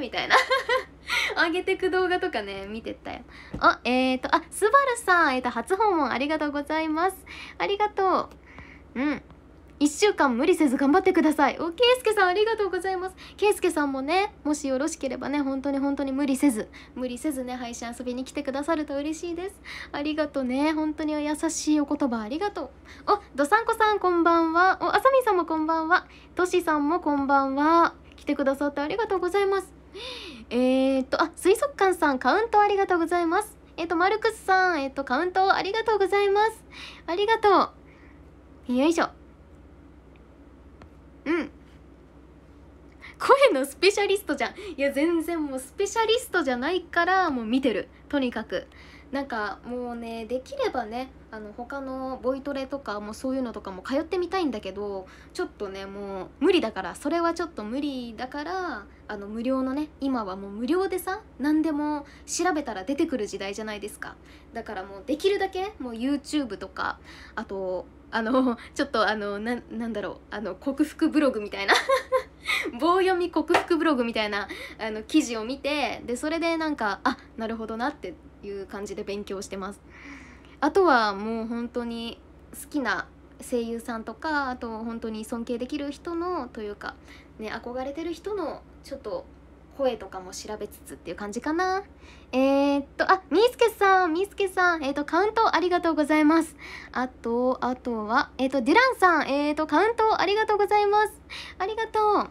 みたいな 上げてく動画とかね見てったよあえっ、ー、とあすばるさんえっ、ー、と初訪問ありがとうございますありがとううん1週間無理せず頑張ってくださいおけいすけさんありがとうございますけいすけさんもねもしよろしければね本当に本当に無理せず無理せずね配信遊びに来てくださると嬉しいですありがとうね本当に優しいお言葉ありがとうおどさんこさんこんばんはおあさみさんもこんばんはとしさんもこんばんは来てくださってありがとうございますえっと、あ、水族館さん、カウントありがとうございます。えっ、と、マルクスさん、えっ、と、カウントありがとうございます。ありがとう。よいしょ。うん。声のスペシャリストじゃん。いや、全然もうスペシャリストじゃないから、もう見てる。とにかく。なんか、もうね、できればね、あの他のボイトレとかもそういうのとかも通ってみたいんだけどちょっとねもう無理だからそれはちょっと無理だからあの無料のね今はもう無料でさ何でも調べたら出てくる時代じゃないですかだからもうできるだけもう YouTube とかあとあのちょっとあのななんだろうあの克服ブログみたいな 棒読み克服ブログみたいなあの記事を見てでそれでなんかあなるほどなっていう感じで勉強してます。あとはもう本当に好きな声優さんとかあと本当に尊敬できる人のというかね憧れてる人のちょっと声とかも調べつつっていう感じかなえー、っとあみーすけさんみーすけさんえー、っとカウントありがとうございますあとあとはえー、っとデュランさんえっとカウントありがとうございますありがとう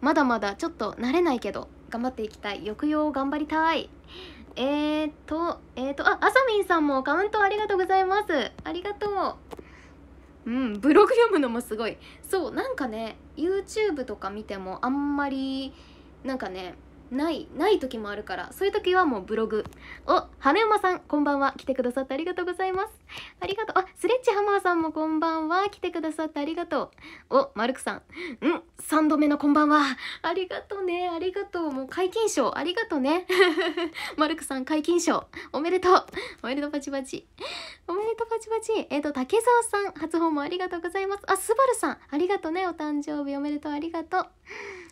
まだまだちょっと慣れないけど頑張っていきたい抑揚を頑張りたいえーと、えーと、あ、あさみんさんもカウントありがとうございます。ありがとう。うん、ブログ読むのもすごい。そう、なんかね、YouTube とか見てもあんまり、なんかね、ないない時もあるからそういう時はもうブログお羽馬さんこんばんは来てくださってありがとうございますありがとうあスレッチハマーさんもこんばんは来てくださってありがとうおマルクさんうん3度目のこんばんはありがとうねありがとうもう解禁賞ありがとうね マルクさん解禁賞おめでとうおめでとうパチパチおめでとうパチパチえっ、ー、と竹澤さん初訪問ありがとうございますあスバルさんありがとうねお誕生日おめでとうありがとう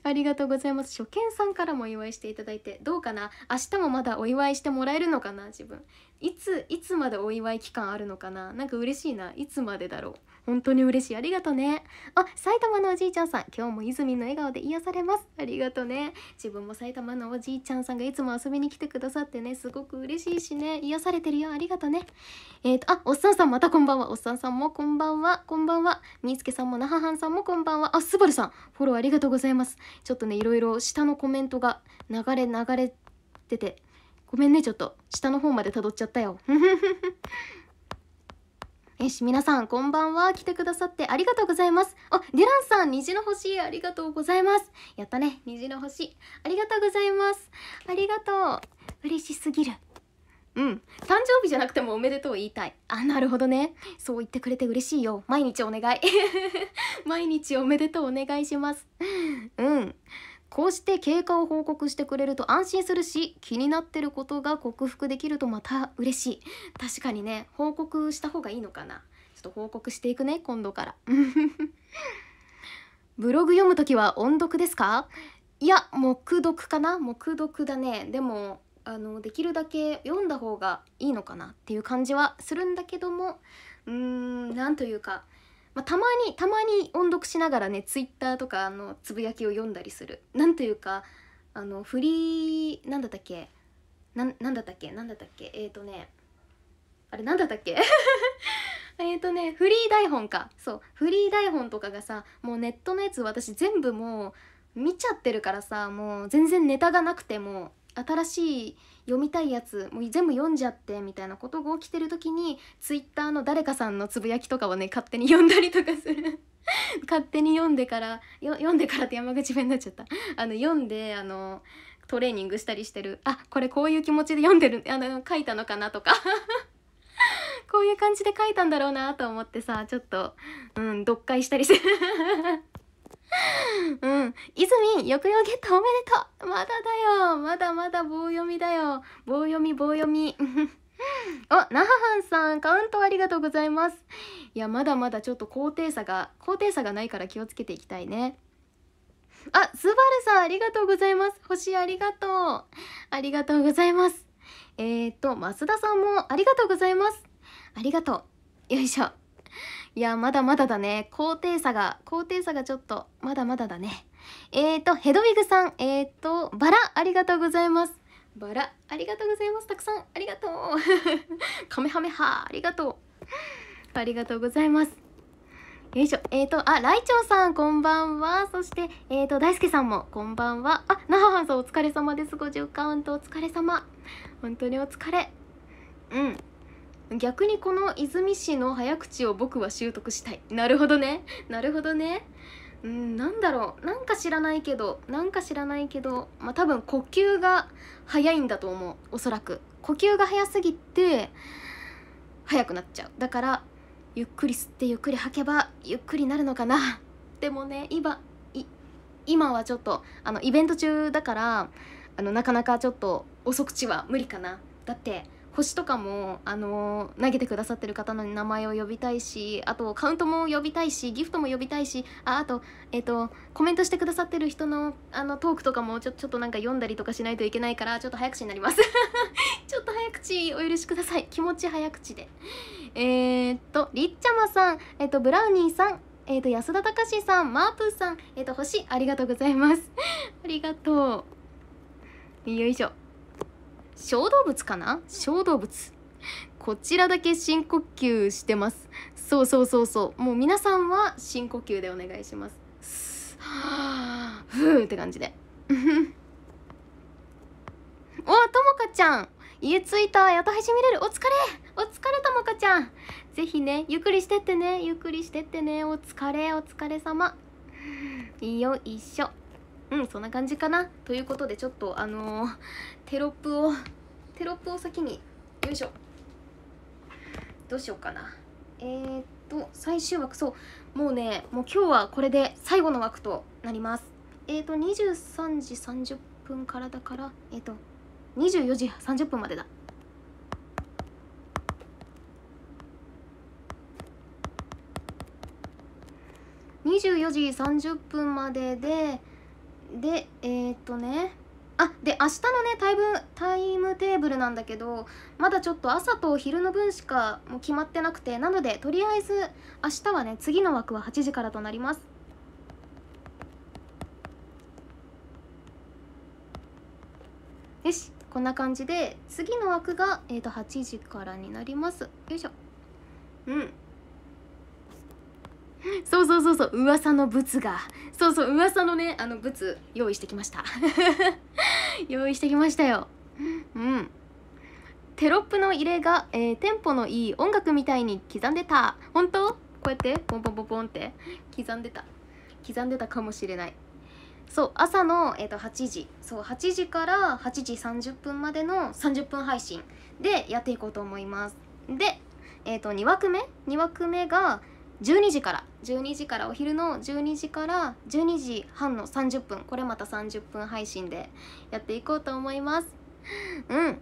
ありがとうございます初見さんからもお祝いしていただいてどうかな明日もまだお祝いしてもらえるのかな自分いついつまでお祝い期間あるのかななんか嬉しいないつまでだろう本当に嬉しいありがとねあ埼玉のおじいちゃんさん今日も泉の笑顔で癒されますありがとね自分も埼玉のおじいちゃんさんがいつも遊びに来てくださってねすごく嬉しいしね癒されてるよありがとねえっ、ー、とあおっさんさんまたこんばんはおっさんさんもこんばんはこんばんはみつけさんもなははんさんもこんばんはあすばるさんフォローありがとうございますちょっとねいろいろ下のコメントが流れ流れててごめんねちょっと下の方までたどっちゃったよ よし皆さんこんばんは来てくださってありがとうございますあディランさん虹の星ありがとうございますやったね虹の星ありがとうございますありがとう嬉しすぎるうん誕生日じゃなくてもおめでとう言いたいあなるほどねそう言ってくれて嬉しいよ毎日お願い 毎日おめでとうお願いしますうんこうして経過を報告してくれると安心するし気になってることが克服できるとまた嬉しい確かにね報告した方がいいのかなちょっと報告していくね今度から ブログ読むときは音読ですかいや黙読かな黙読だねでもあのできるだけ読んだ方がいいのかなっていう感じはするんだけどもうーん何というかまあ、たまにたまに音読しながらねツイッターとかのつぶやきを読んだりするなんというかあのフリーなんだったっけななんだったっけなんだったっけえっ、ー、とねあれなんだったっけ えっとねフリー台本かそうフリー台本とかがさもうネットのやつ私全部もう見ちゃってるからさもう全然ネタがなくても新しい読みたいやつもう全部読んじゃってみたいなことが起きてる時にツイッターの誰かさんのつぶやきとかをね勝手に読んだりとかする 勝手に読んでから読んでからって山口弁になっちゃったあの読んであのトレーニングしたりしてるあこれこういう気持ちで読んでるあの書いたのかなとか こういう感じで書いたんだろうなと思ってさちょっとうん読解したりして うん。泉、抑揚ゲットおめでとうまだだよまだまだ棒読みだよ棒読み棒読み。あ、なははんさん、カウントありがとうございます。いや、まだまだちょっと高低差が、高低差がないから気をつけていきたいね。あ、スバルさん、ありがとうございます。星ありがとう。ありがとうございます。えー、っと、増田さんもありがとうございます。ありがとう。よいしょ。いや、まだまだだね。高低差が、高低差がちょっと、まだまだだね。えーと、ヘドウィグさん、えーと、バラ、ありがとうございます。バラ、ありがとうございます。たくさん、ありがとう。カメハメハ、ありがとう。ありがとうございます。よいしょ。えーと、あ、ライチョウさん、こんばんは。そして、えーと、大輔さんも、こんばんは。あ、なはさん、お疲れ様です。50カウント、お疲れ様。本当にお疲れ。うん。逆にこの泉市の早口を僕は習得したいなるほどねなるほどねうんなんだろうなんか知らないけどなんか知らないけどまあ多分呼吸が早いんだと思うおそらく呼吸が早すぎて早くなっちゃうだからゆっくり吸ってゆっくり吐けばゆっくりなるのかなでもね今今はちょっとあのイベント中だからあのなかなかちょっと遅口は無理かなだって星とかも、あのー、投げてくださってる方の名前を呼びたいしあとカウントも呼びたいしギフトも呼びたいしああと,、えーと、コメントしてくださってる人のあのトークとかもちょちょっとなんか読んだりとかしないといけないからちょっと早口になります ちょっと早口お許しください気持ち早口でえー、っとりっちゃまさん、えー、っとブラウニーさんえーと、安田隆さんマープーさん、えーと星ありがとうございます ありがとうよいしょ小動物かな小動物こちらだけ深呼吸してますそうそうそうそうもう皆さんは深呼吸でお願いしますはふうって感じで おともかちゃん家着いたやっと配信見れるお疲れお疲れともかちゃんぜひねゆっくりしてってねゆっくりしてってねお疲れお疲れ様よいしょうんそんな感じかなということでちょっとあのー、テロップをテロップを先によいしょどうしようかなえー、っと最終枠そうもうねもう今日はこれで最後の枠となりますえー、っと23時30分からだからえっと24時30分までだ24時30分までででえー、っとねあで明日のねタイムタイムテーブルなんだけどまだちょっと朝と昼の分しかもう決まってなくてなのでとりあえず明日はね次の枠は8時からとなりますよしこんな感じで次の枠が、えー、と8時からになりますよいしょうんそうそうそうそう噂のブツがそうそう噂のねあのブツ用意してきました 用意してきましたようんテロップの入れが、えー、テンポのいい音楽みたいに刻んでた本当こうやってポンポンポンポンって刻んでた刻んでたかもしれないそう朝の、えー、と8時そう8時から8時30分までの30分配信でやっていこうと思いますでえっ、ー、と2枠目2枠目が12時から12時からお昼の12時から12時半の30分これまた30分配信でやっていこうと思いますうん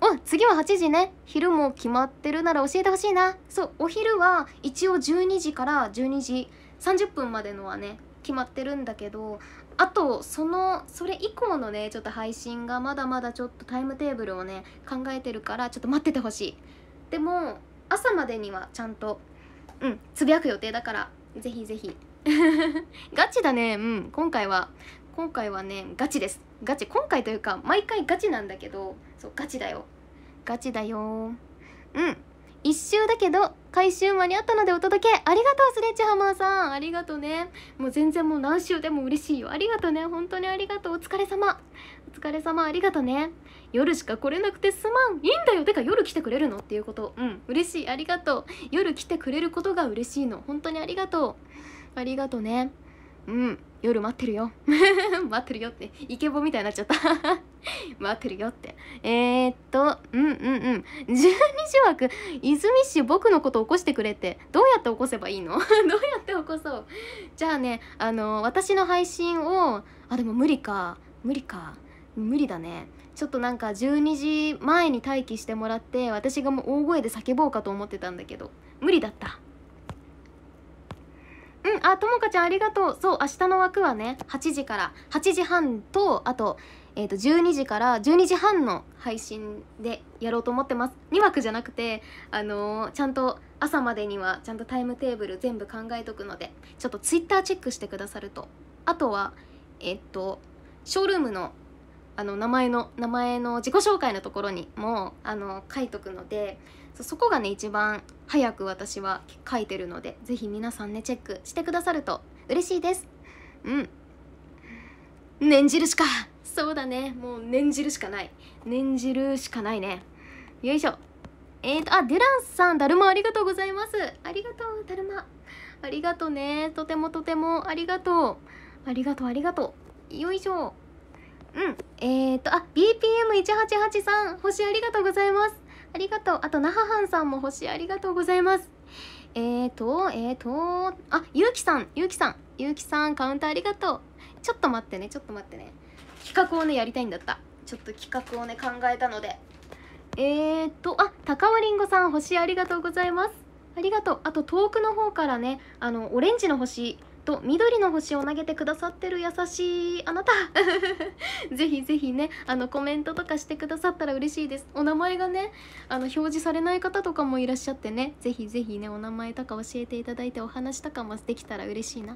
お次は8時ね昼も決まってるなら教えてほしいなそうお昼は一応12時から12時30分までのはね決まってるんだけどあとそのそれ以降のねちょっと配信がまだまだちょっとタイムテーブルをね考えてるからちょっと待っててほしいでも朝までにはちゃんとうんつぶやく予定だからぜひぜひ ガチだねうん今回は今回はねガチですガチ今回というか毎回ガチなんだけどそうガチだよガチだようん1周だけど回収間に合ったのでお届けありがとうスレッチハマーさんありがとうねもう全然もう何周でも嬉しいよありがとうね本当にありがとうお疲れ様疲れ様ありがとね夜しか来れなくてすまんいいんだよてか夜来てくれるのっていうことうん嬉しいありがとう夜来てくれることが嬉しいの本当にありがとうありがとねうん夜待ってるよ 待ってるよってイケボみたいになっちゃった 待ってるよってえー、っとうんうんうん12時枠泉市僕のこと起こしてくれってどうやって起こせばいいの どうやって起こそうじゃあねあの私の配信をあでも無理か無理か無理だねちょっとなんか12時前に待機してもらって私がもう大声で叫ぼうかと思ってたんだけど無理だったうんあともかちゃんありがとうそう明日の枠はね8時から8時半とあとえー、と12時から12時半の配信でやろうと思ってます2枠じゃなくて、あのー、ちゃんと朝までにはちゃんとタイムテーブル全部考えとくのでちょっと Twitter チェックしてくださるとあとはえっ、ー、とショールームのあの名前の名前の自己紹介のところにもあの書いとくのでそこがね一番早く私は書いてるので是非皆さんねチェックしてくださると嬉しいですうん念じるしかそうだねもう念じるしかない念じるしかないねよいしょえーとあデランさんだるまありがとうございますありがとうだるまありがとうねとてもとてもありがとうありがとうありがとうよいしょうんえっ、ー、とあ BPM188 さん星ありがとうございますありがとうあと那覇はんさんも星ありがとうございますえっ、ー、とえっ、ー、とあゆうきさんゆうきさんゆうきさんカウンターありがとうちょっと待ってねちょっと待ってね企画をねやりたいんだったちょっと企画をね考えたのでえっ、ー、とあ高尾りんごさん星ありがとうございますありがとうあと遠くの方からねあのオレンジの星と緑の星を投げてくださってる優しいあなた ぜひぜひねあのコメントとかしてくださったら嬉しいですお名前がねあの表示されない方とかもいらっしゃってねぜひぜひねお名前とか教えていただいてお話とかもできたら嬉しいな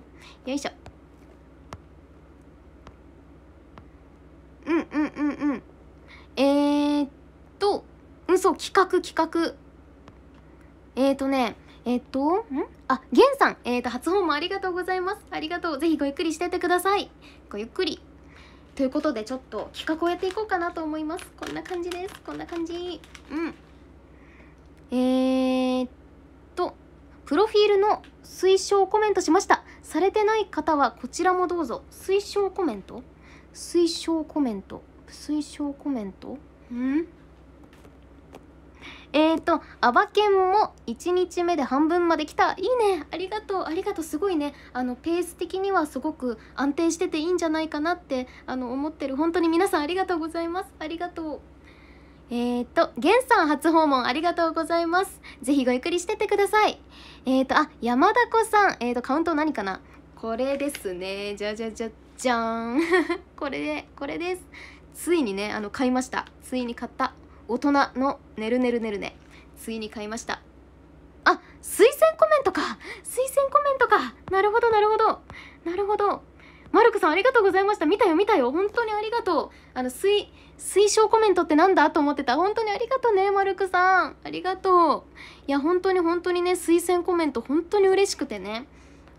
よいしょうんうんうんうんえー、っとうそ企画企画えー、っとねえー、っとんあ、ゲンさん、えーと、初訪問ありがとうございます。ありがとう。ぜひごゆっくりしててください。ごゆっくり。ということで、ちょっと企画をやっていこうかなと思います。こんな感じです。こんな感じ。うん。えーっと、プロフィールの推奨コメントしました。されてない方はこちらもどうぞ。推奨コメント推奨コメント推奨コメントんえーと、アバケンも1日目で半分まで来た。いいね。ありがとう。ありがとう。すごいね。あの、ペース的にはすごく安定してていいんじゃないかなって、あの、思ってる。本当に皆さんありがとうございます。ありがとう。えっ、ー、と、ゲンさん初訪問ありがとうございます。ぜひごゆっくりしてってください。えっ、ー、と、あ、山田子さん。えー、と、カウント何かなこれですね。じゃじゃじゃじゃーん。これで、これです。ついにね、あの、買いました。ついに買った。大人のねるねるねるねついに買いましたあ推薦コメントか推薦コメントかなるほどなるほどなるほどマルクさんありがとうございました見たよ見たよ本当にありがとうあの推推奨コメントってなんだと思ってた本当にありがとうねマルクさんありがとういや本当に本当にね推薦コメント本当に嬉しくてね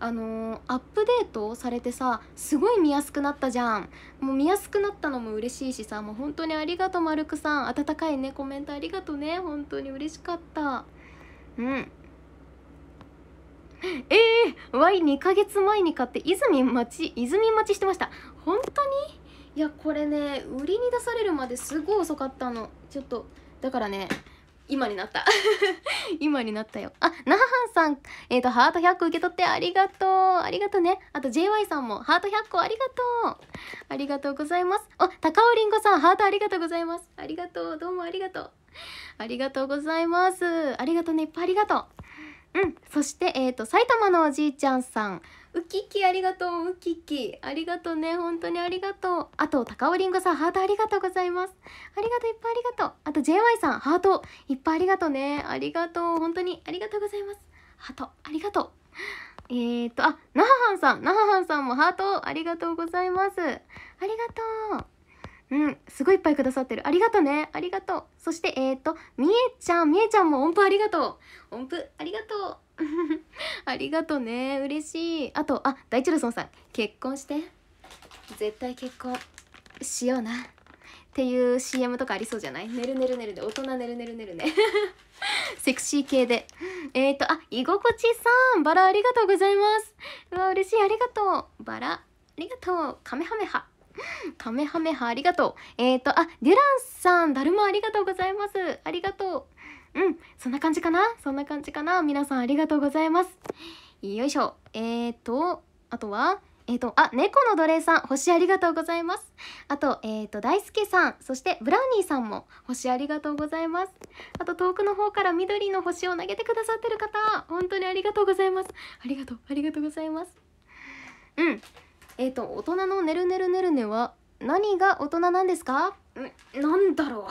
あのー、アップデートされてさすごい見やすくなったじゃんもう見やすくなったのも嬉しいしさもう本当にありがとうマルクさん温かいねコメントありがとうね本当に嬉しかったうんええー、Y2 ヶ月前に買って泉町泉町してました本当にいやこれね売りに出されるまですごい遅かったのちょっとだからね今になった 今になったよあなははんさんえっ、ー、とハート100個受け取ってありがとうありがとうねあと JY さんもハート100個ありがとうありがとうございますあ高尾りんごさんハートありがとうございますありがとうどうもありがとうありがとうございますありがとうねいっぱいありがとううんそしてえっ、ー、と埼玉のおじいちゃんさんウキキありがとうウキき。キありがとうね本当にありがとうあと高尾りんごさんハートありがとうございますありがとういっぱいありがとうあと JY さんハートいっぱいありがとうねありがとう本当にありがとうございますハートありがとうえーとあなははんさんなははんさんもハートありがとうございますありがとううんすごいいっぱいくださってるありがとうねありがとうそしてえっ、とみえちゃんみえちゃんも音符ありがとう音符ありがとうありがとうね嬉しいあとあ大一郎さん結婚して絶対結婚しようなっていう CM とかありそうじゃないねるねるねるで大人ねるねるねるね セクシー系でえーとあ居心地さんバラありがとうございますうわ嬉しいありがとうバラありがとうカメハメハカメハメハありがとうえーとあデュランさんだるまありがとうございますありがとううんそんな感じかなそんな感じかな皆さんありがとうございますよいしょえーとあとはえっ、ー、と、あ、猫の奴隷さん、星ありがとうございます。あと、えっ、ー、と、大輔さん、そして、ブラウニーさんも、星ありがとうございます。あと、遠くの方から緑の星を投げてくださってる方、本当にありがとうございます。ありがとう、ありがとうございます。うん。えっ、ー、と、大人のねるねるねるねは、何が大人なんですかん、なんだろ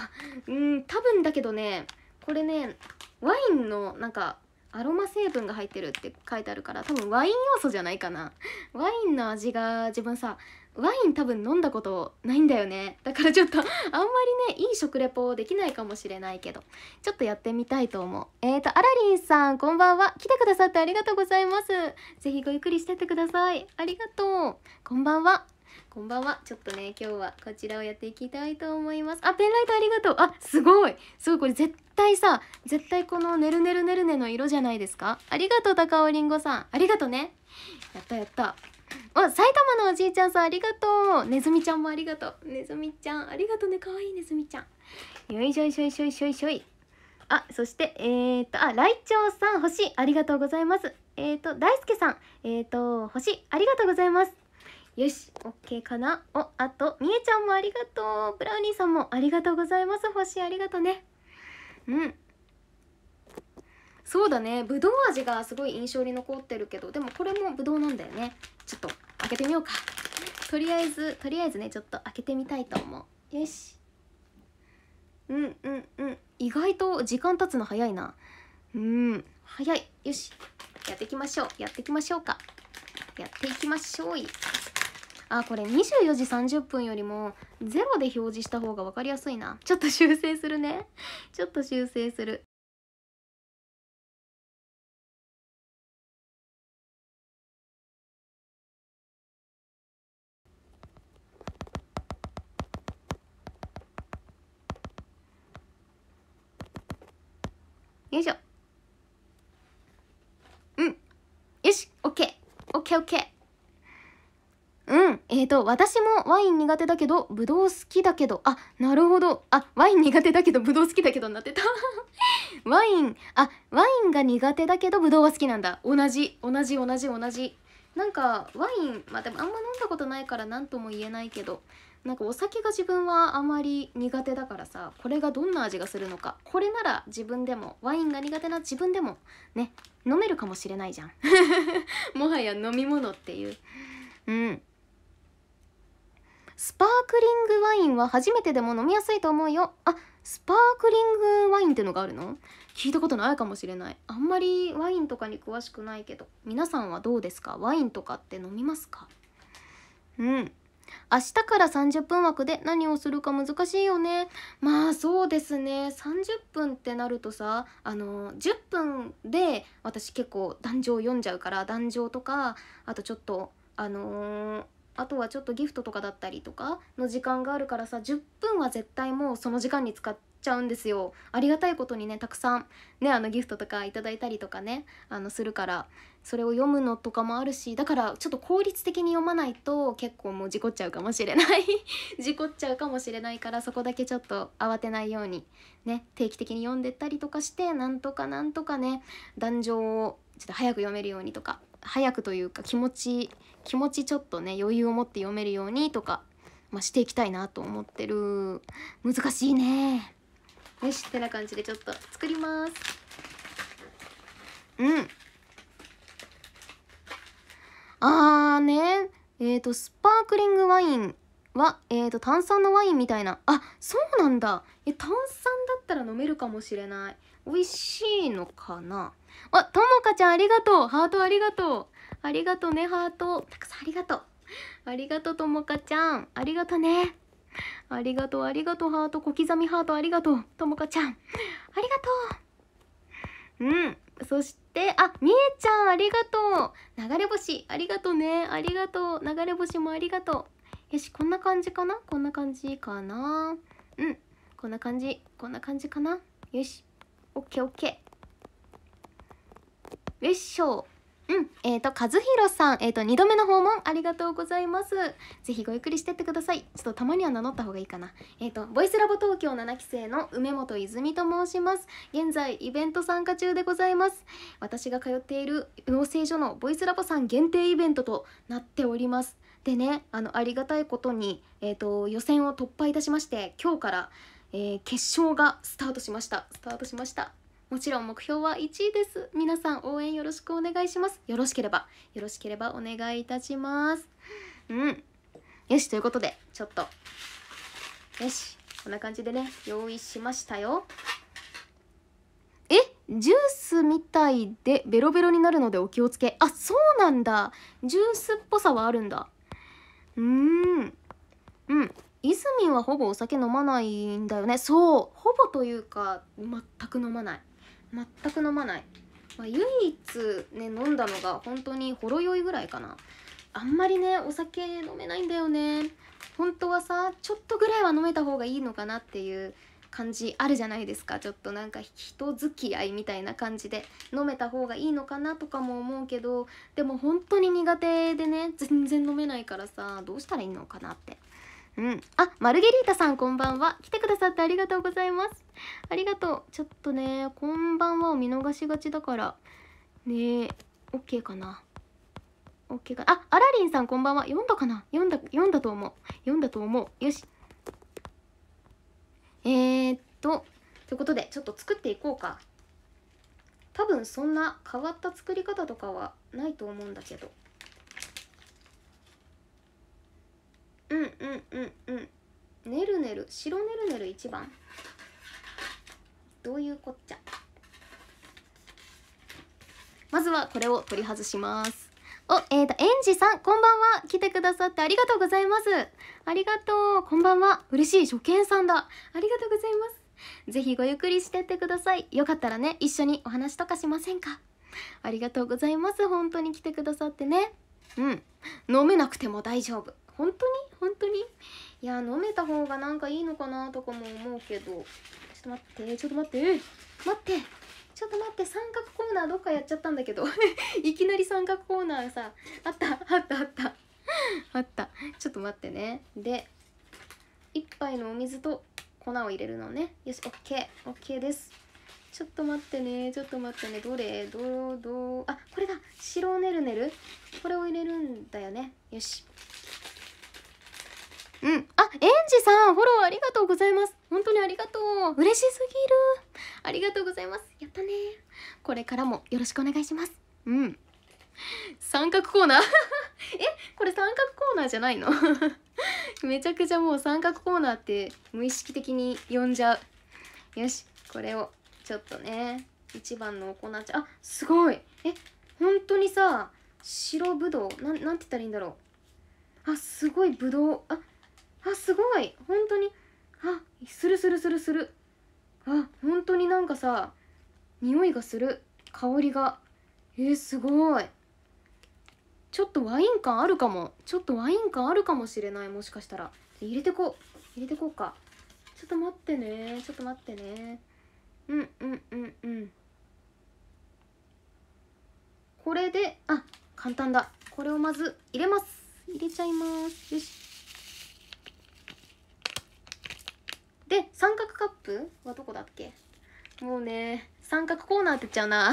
う。うん、多分だけどね、これねワインのなんかアロマ成分が入ってるって書いてあるから多分ワイン要素じゃないかなワインの味が自分さワイン多分飲んだことないんだよねだからちょっとあんまりねいい食レポできないかもしれないけどちょっとやってみたいと思うえーとアラリンさんこんばんは来てくださってありがとうございますぜひごゆっくりしてってくださいありがとうこんばんはこんばんはちょっとね今日はこちらをやっていきたいと思いますあペンライトありがとうあすごいすごいこれ絶対さ絶対このねるねるねるねの色じゃないですかありがとう高尾りんごさんありがとねやったやったあ埼玉のおじいちゃんさんありがとうねずみちゃんもありがとうねずみちゃんありがとうねかわいいねずみちゃんよいしょいしょいしょいしょいしょいあそしてえー、っとあライチョウさん星ありがとうございますえー、っと大輔さんえー、っと星ありがとうございますよし OK かなおあとみえちゃんもありがとうブラウニーさんもありがとうございます星ありがとねうんそうだねぶどう味がすごい印象に残ってるけどでもこれもぶどうなんだよねちょっと開けてみようかとりあえずとりあえずねちょっと開けてみたいと思うよしうんうんうん意外と時間経つの早いなうん早いよしやっていきましょうやっていきましょうかやっていきましょうあこれ24時30分よりも0で表示した方が分かりやすいなちょっと修正するねちょっと修正するよいしょうんよしオッケー。オッ OK OK OK えー、と、私もワイン苦手だけど、ブドウ好きだけど、あ、なるほど。あ、ワイン苦手だけど、ブドウ好きだけどになってた ワイン、あ、ワインが苦手だけど、ブドウは好きなんだ。同じ、同じ、同じ、同じ。なんか、ワイン、まあでもあんま飲んだことないから何とも言えないけど、なんかお酒が自分はあまり苦手だからさこれがどんな味がするのかこれなら自分でもワインが苦手な自分でもね飲めるかもしれないじゃん もはや飲み物っていううんスパークリングワインは初めてでも飲みやすいと思うよあスパークリングワインってのがあるの聞いたことないかもしれないあんまりワインとかに詳しくないけど皆さんはどうですかワインとかって飲みますかうん明日から30分枠で何をするか難しいよねまあそうですね30分ってなるとさあの10分で私結構壇上読んじゃうから壇上とかあとちょっとあのーあとはちょっとギフトとかだったりとかの時間があるからさ10分は絶対もうその時間に使っちゃうんですよありがたいことにねたくさんねあのギフトとかいただいたりとかねあのするからそれを読むのとかもあるしだからちょっと効率的に読まないと結構もう事故っちゃうかもしれない 事故っちゃうかもしれないからそこだけちょっと慌てないようにね定期的に読んでったりとかしてなんとかなんとかね壇上をちょっと早く読めるようにとか早くというか気持ち気持ちちょっとね余裕を持って読めるようにとか、まあ、していきたいなと思ってる難しいねよしってな感じでちょっと作りますうんあーねえっ、ー、とスパークリングワインは、えーと炭酸のワインみたいなあそうなんだえ炭酸だったら飲めるかもしれない美味しいのかなあ、ともかちゃんありがとうハートありがとうありがとうね、ハート。たくさんありがとう。ありがとう、ともかちゃん。ありがとね。ありがとう、ありがとう、ハート。小刻みハート、ありがとう。ともかちゃん。ありがとう。うん。そして、あ、みえちゃん、ありがとう。流れ星、ありがとうね。ありがとう。流れ星もありがとう。よし、こんな感じかなこんな感じかなうん。こんな感じ。こんな感じかなよし。オッケーオッケーよいしょうん、えっ、ー、と、和弘さん、えっ、ー、と、二度目の訪問ありがとうございます。ぜひごゆっくりしてってください。ちょっとたまには名乗った方がいいかな。えっ、ー、と、ボイスラボ東京七期生の梅本泉と申します。現在、イベント参加中でございます。私が通っている養成所のボイスラボさん限定イベントとなっております。でね、あの、ありがたいことに、えっ、と、予選を突破いたしまして、今日から、え決勝がスタートしました。スタートしました。もちろん目標は1位です皆さん応援よろしくお願いしますよろしければよろしければお願いいたしますうんよしということでちょっとよしこんな感じでね用意しましたよえジュースみたいでベロベロになるのでお気をつけあそうなんだジュースっぽさはあるんだうーんうんイズミンはほぼお酒飲まないんだよねそうほぼというか全く飲まない全く飲まない、まあ、唯一ね飲んだのが本当にほろ酔いぐらいかなあんまりねお酒飲めないんだよね本当はさちょっとぐらいは飲めた方がいいのかなっていう感じあるじゃないですかちょっとなんか人付き合いみたいな感じで飲めた方がいいのかなとかも思うけどでも本当に苦手でね全然飲めないからさどうしたらいいのかなってうん。あ、マルゲリータさんこんばんは。来てくださってありがとうございます。ありがとう。ちょっとね、こんばんはを見逃しがちだから、ねえ、OK かな。OK かあ、アラリンさんこんばんは。読んだかな読んだ、読んだと思う。読んだと思う。よし。えー、っと、ということで、ちょっと作っていこうか。多分そんな変わった作り方とかはないと思うんだけど。うんうんうんうんねるねる白ねるねる1番どういうこっちゃまずはこれを取り外しますおえーと、エンジさんこんばんは来てくださってありがとうございますありがとうこんばんは嬉しい初見さんだありがとうございますぜひごゆっくりしてってくださいよかったらね一緒にお話とかしませんかありがとうございます本当に来てくださってねうん飲めなくても大丈夫本当に本当にいや飲めた方がなんかいいのかなとかも思うけどちょっと待ってちょっと待って待ってちょっと待って三角コーナーどっかやっちゃったんだけど いきなり三角コーナーさあったあったあったあったちょっと待ってねで1杯のお水と粉を入れるのねよし OKOK ですちょっと待ってねちょっと待ってねどれどうどあこれだ白ネるネるこれを入れるんだよねよしうん。あ、エンジさん、フォローありがとうございます。本当にありがとう。嬉しすぎる。ありがとうございます。やったね。これからもよろしくお願いします。うん。三角コーナー え、これ三角コーナーじゃないの めちゃくちゃもう三角コーナーって無意識的に呼んじゃう。よし、これをちょっとね、一番のお粉ちゃう。あ、すごい。え、本当にさ、白ぶどう。なん、なんて言ったらいいんだろう。あ、すごいぶどう。あ、あすごい本当にあするするするするあ本当になんかさ匂いがする香りがえー、すごいちょっとワイン感あるかもちょっとワイン感あるかもしれないもしかしたら入れてこう入れてこうかちょっと待ってねちょっと待ってねうんうんうんうんこれであ簡単だこれをまず入れます入れちゃいますよしで三角カップはどこだっけもうね三角コーナーって言っちゃうな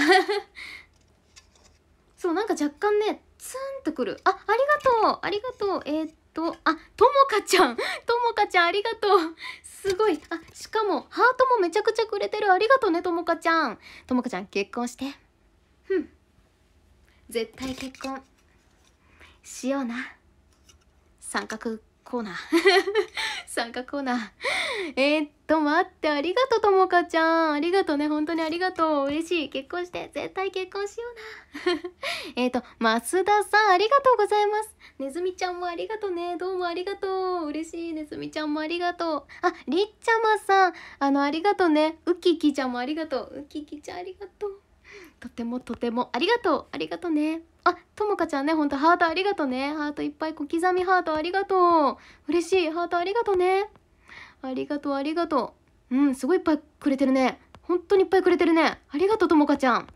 そうなんか若干ねツンとくるあありがとうありがとうえー、っとあともかちゃんともかちゃんありがとうすごいあしかもハートもめちゃくちゃくれてるありがとうねともかちゃんともかちゃん結婚してふん絶対結婚しような三角コーナー 参加コーナーえー、っと待ってありがとうともかちゃんありがとうね本当にありがとう嬉しい結婚して絶対結婚しような えっと増田さんありがとうございますねずみちゃんもありがとうねどうもありがとう嬉しいねずみちゃんもありがとうありっちゃまさんあのありがとうねうききちゃんもありがとううききちゃんありがとうとてもとてもありがとうありがとうねあともかちゃんねほんとハートありがとうねハートいっぱい小刻みハートありがとう嬉しいハートありがとうねありがとうありがとううんすごいいっぱいくれてるね本当にいっぱいくれてるねありがとうともかちゃん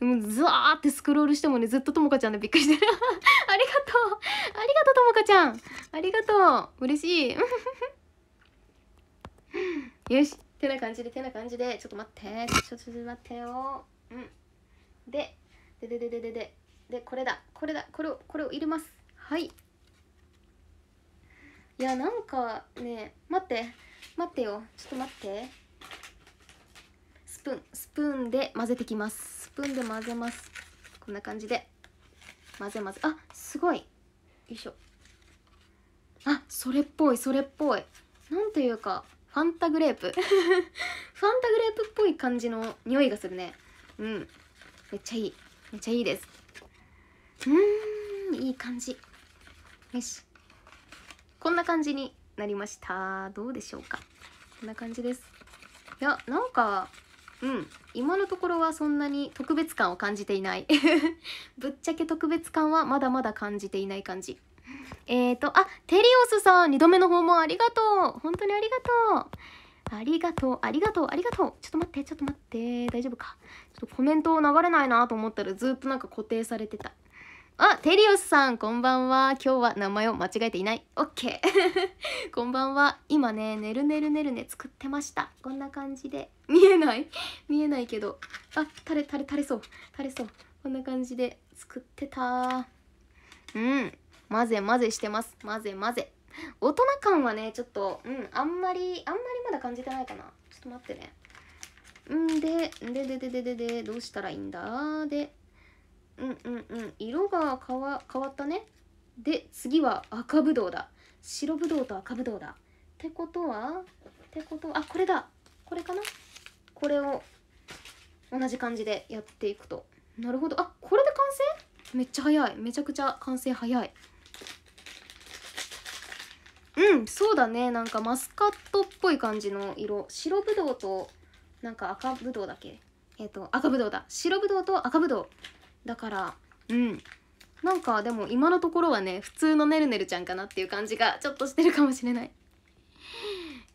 もうずわーってスクロールしてもねずっとともかちゃんでびっくりしてる ありがとうありがとうともかちゃんありがとう嬉しい よしてな感じでてな感じでちょっと待ってちょっと待ってようんででででででででこれだこれだこれをこれを入れますはいいやなんかね待って待ってよちょっと待ってスプーンスプーンで混ぜてきますスプーンで混ぜますこんな感じで混ぜ混ぜあすごいよいしょあそれっぽいそれっぽいなんていうかファンタグレープ ファンタグレープっぽい感じの匂いがするねうんめっちゃいいめっちゃいいですうんいい感じよしこんな感じになりましたどうでしょうかこんな感じですいやなんかうん今のところはそんなに特別感を感じていない ぶっちゃけ特別感はまだまだ感じていない感じえーとあテリオスさん2度目の訪問ありがとう本当にありがとうありがとう、ありがとう、ありがとう。ちょっと待って、ちょっと待って。大丈夫か。ちょっとコメントを流れないなと思ったらずっとなんか固定されてた。あ、テリオスさん、こんばんは。今日は名前を間違えていない。オッケー。こんばんは。今ね、ねるねるねるね作ってました。こんな感じで。見えない見えないけど。あ、垂れ垂れ垂れそう。垂れそう。こんな感じで作ってた。うん。混ぜ混ぜしてます。混ぜ混ぜ。大人感はねちょっとうんあんまりあんまりまだ感じてないかなちょっと待ってねんでででででででどうしたらいいんだでうんうんうん色が変わ変わったねで次は赤ぶどうだ白ぶどうと赤ぶどうだってことはってことはあこれだこれかなこれを同じ感じでやっていくとなるほどあこれで完成めっちゃ早いめちゃくちゃ完成早いうんそうだねなんかマスカットっぽい感じの色白ぶどうとなんか赤ぶどうだっけえっ、ー、と赤ぶどうだ白ぶどうと赤ぶどうだからうんなんかでも今のところはね普通のねるねるちゃんかなっていう感じがちょっとしてるかもしれない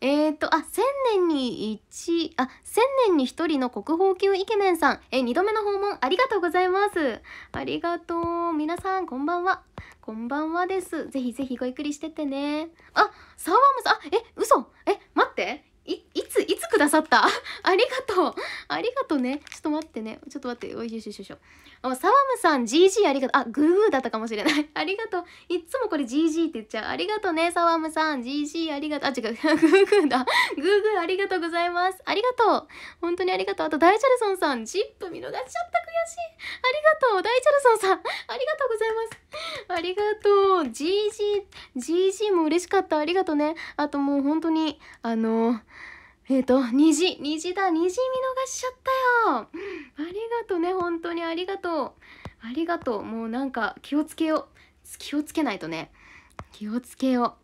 えー、っと、あ、千年に一、あ、千年に一人の国宝級イケメンさん。え、二度目の訪問ありがとうございます。ありがとう。皆さん、こんばんは。こんばんはです。ぜひぜひごゆっくりしてってね。あ、サワムさん、あ、え、嘘え、待って。い、いつ、いつくださった ありがとう。ありがとうね。ちょっと待ってね。ちょっと待って。おいしょしょしょ。あ、サワムさん、GG ありがとう。あ、グーグーだったかもしれない。ありがとう。いつもこれ GG って言っちゃう。ありがとうね、サワムさん。GG ありがとう。あ、違う、グーグーだ。グーグーありがとうございます。ありがとう。本当にありがとう。あと、ダイチャルソンさん、ジップ見逃しちゃった悔しい。ありがとう。ダイチャルソンさん、ありがとうございます。ありがとう。GG、GG も嬉しかった。ありがとうね。あともう本当に、あのーえっ、ー、と、虹、虹だ、虹見逃しちゃったよ。ありがとうね、本当にありがとう。ありがとう。もうなんか気をつけよう。気をつけないとね。気をつけよ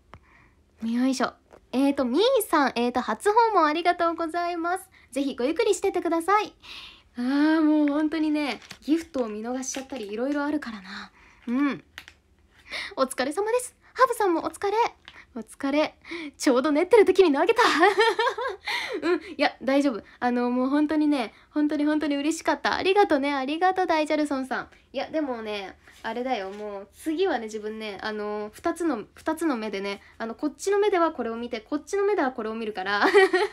う。よいしょ。えっ、ー、と、みーさん、えっ、ー、と、初訪問ありがとうございます。ぜひごゆっくりしててください。あー、もう本当にね、ギフトを見逃しちゃったり、いろいろあるからな。うん。お疲れ様です。ハブさんもお疲れ。お疲れ。ちょうど練ってる時に投げた うん、いや、大丈夫。あの、もう本当にね、本当に本当に嬉しかった。ありがとね、ありがとう、ダイジャルソンさん。いや、でもね、あれだよもう次はね自分ねあの2つの2つの目でねあのこっちの目ではこれを見てこっちの目ではこれを見るから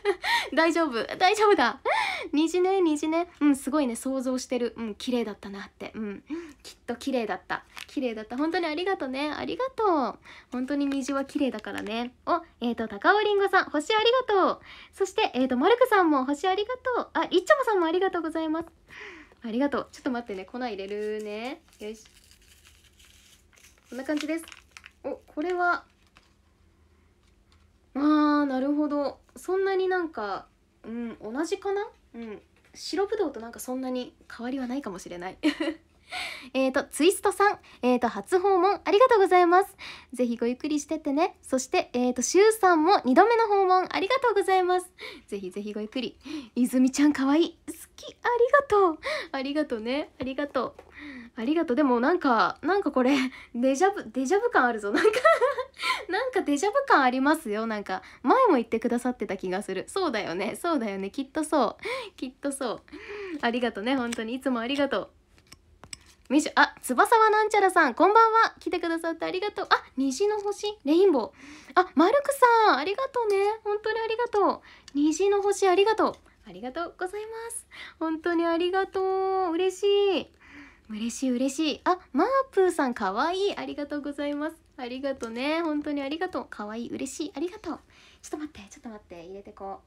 大丈夫大丈夫だ虹ね虹ねうんすごいね想像してるうん綺麗だったなってうんきっと綺麗だった綺麗だった本当にありがとねありがとう本当に虹は綺麗だからねおえーと高尾りんごさん星ありがとうそしてえーとマルクさんも星ありがとうあいっちょもさんもありがとうございますありがとうちょっと待ってね粉入れるねよしこんな感じですおこれはあーなるほどそんなになんかうん同じかなうん白ぶどうとなんかそんなに変わりはないかもしれない えーと、ツイストさん、えー、と、初訪問ありがとうございます。ぜひごゆっくりしてってね。そして、えー、と、しゅうさんも2度目の訪問ありがとうございます。ぜひぜひごゆっくり。泉ちゃんかわいい。好き、ありがとう。ありがとうね。ありがとう。ありがとうでもなんかなんかこれ デジャブデジャブ感あるぞなんか なんかデジャブ感ありますよなんか前も言ってくださってた気がするそうだよねそうだよねきっとそう きっとそうありがとうね本当にいつもありがとうみしあ翼はなんちゃらさんこんばんは来てくださってありがとうあ虹の星レインボーあマルクさんありがとうね本当にありがとう虹の星ありがとうありがとうございます本当にありがとう嬉しい嬉しい嬉しいあマープーさんかわいいありがとうございますありがとうね本当にありがとうかわいい嬉しいありがとうちょっと待ってちょっと待って入れてこ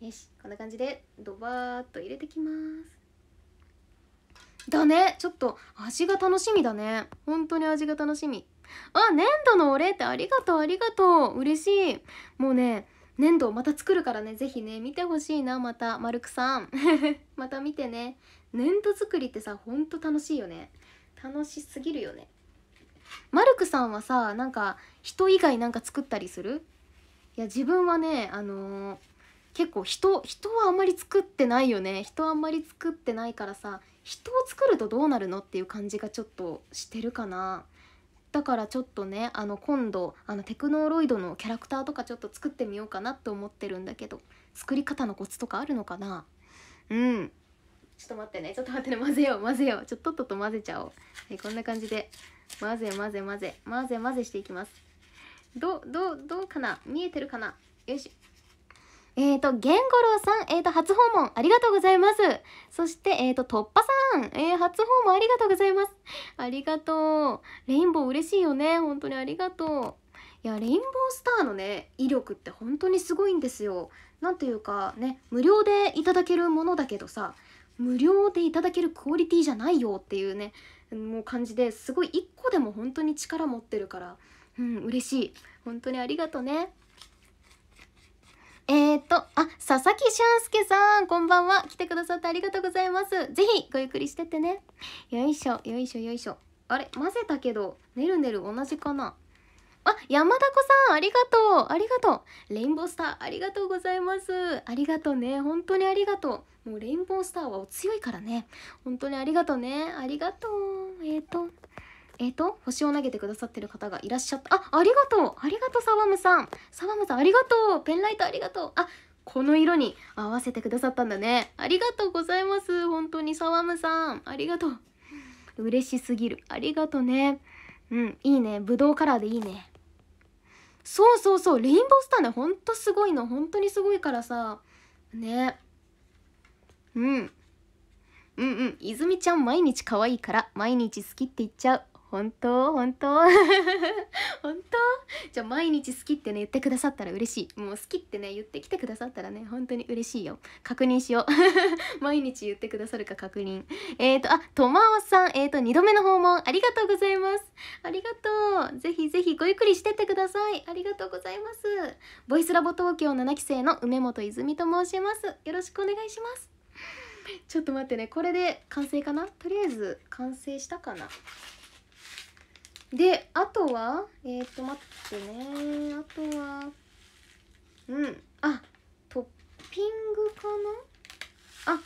うよしこんな感じでドバーっと入れてきますだねちょっと味が楽しみだね本当に味が楽しみあ粘土のお礼ってありがとうありがとう嬉しいもうね粘土また作るからね是非ね見てほしいなまたマルクさん また見てね粘土作りってさほんと楽しいよね楽しすぎるよねマルクさんはさなんか人以外なんか作ったりするいや自分はねあのー、結構人人はあんまり作ってないよね人あんまり作ってないからさ人を作るとどうなるのっていう感じがちょっとしてるかなだからちょっとねあの今度あのテクノロイドのキャラクターとかちょっと作ってみようかなって思ってるんだけど作り方のコツとかあるのかなうんちょっと待ってねちょっと待ってね混ぜよう混ぜようちょっとっとと混ぜちゃおう、はい、こんな感じで混ぜ混ぜ混ぜ混ぜ混ぜしていきますどうどうどうかな見えてるかなよしえっ、ー、と、ゲンゴロウさん、えー、と、初訪問ありがとうございます。そして、えっ、ー、と、突破さん、えー、初訪問ありがとうございます。ありがとう。レインボー嬉しいよね。本当にありがとう。いや、レインボースターのね、威力って本当にすごいんですよ。なんというかね、無料でいただけるものだけどさ、無料でいただけるクオリティじゃないよっていうねもう感じですごい1個でも本当に力持ってるからうん嬉しい本当にありがとねえーと、あ、佐々木俊介さん、こんばんは。来てくださってありがとうございます。ぜひ、ごゆっくりしてってね。よいしょ、よいしょ、よいしょ。あれ、混ぜたけど、ねるねる同じかなあ、山田子さん、ありがとう、ありがとう。レインボースター、ありがとうございます。ありがとうね、本当にありがとう。もうレインボースターはお強いからね。本当にありがとうね、ありがとう。えっ、ー、と、えっ、ー、と、星を投げてくださってる方がいらっしゃった。あ、ありがとう、ありがとう、サワムさん。サワムさん、ありがとう。ペンライト、ありがとう。あ、この色に合わせてくださったんだね。ありがとうございます。本当にサワムさん、ありがとう。嬉しすぎる。ありがとうね。うん、いいね。ぶどうカラーでいいね。そうそうそうレインボースターねほんとすごいの本当にすごいからさねうんうんうん泉ちゃん毎日可愛いから毎日好きって言っちゃう本当本当 本当じゃあ毎日好きってね言ってくださったら嬉しいもう好きってね言ってきてくださったらね本当に嬉しいよ確認しよう 毎日言ってくださるか確認えっ、ー、とあとまおさんえっ、ー、と2度目の訪問ありがとうございますありがとうぜひぜひごゆっくりしてってくださいありがとうございますボイスラボ東京7期生の梅本泉と申しますよろしくお願いしますちょっと待ってねこれで完成かなとりあえず完成したかなであとはえっ、ー、と待ってねあとはうんあトッピングかなあ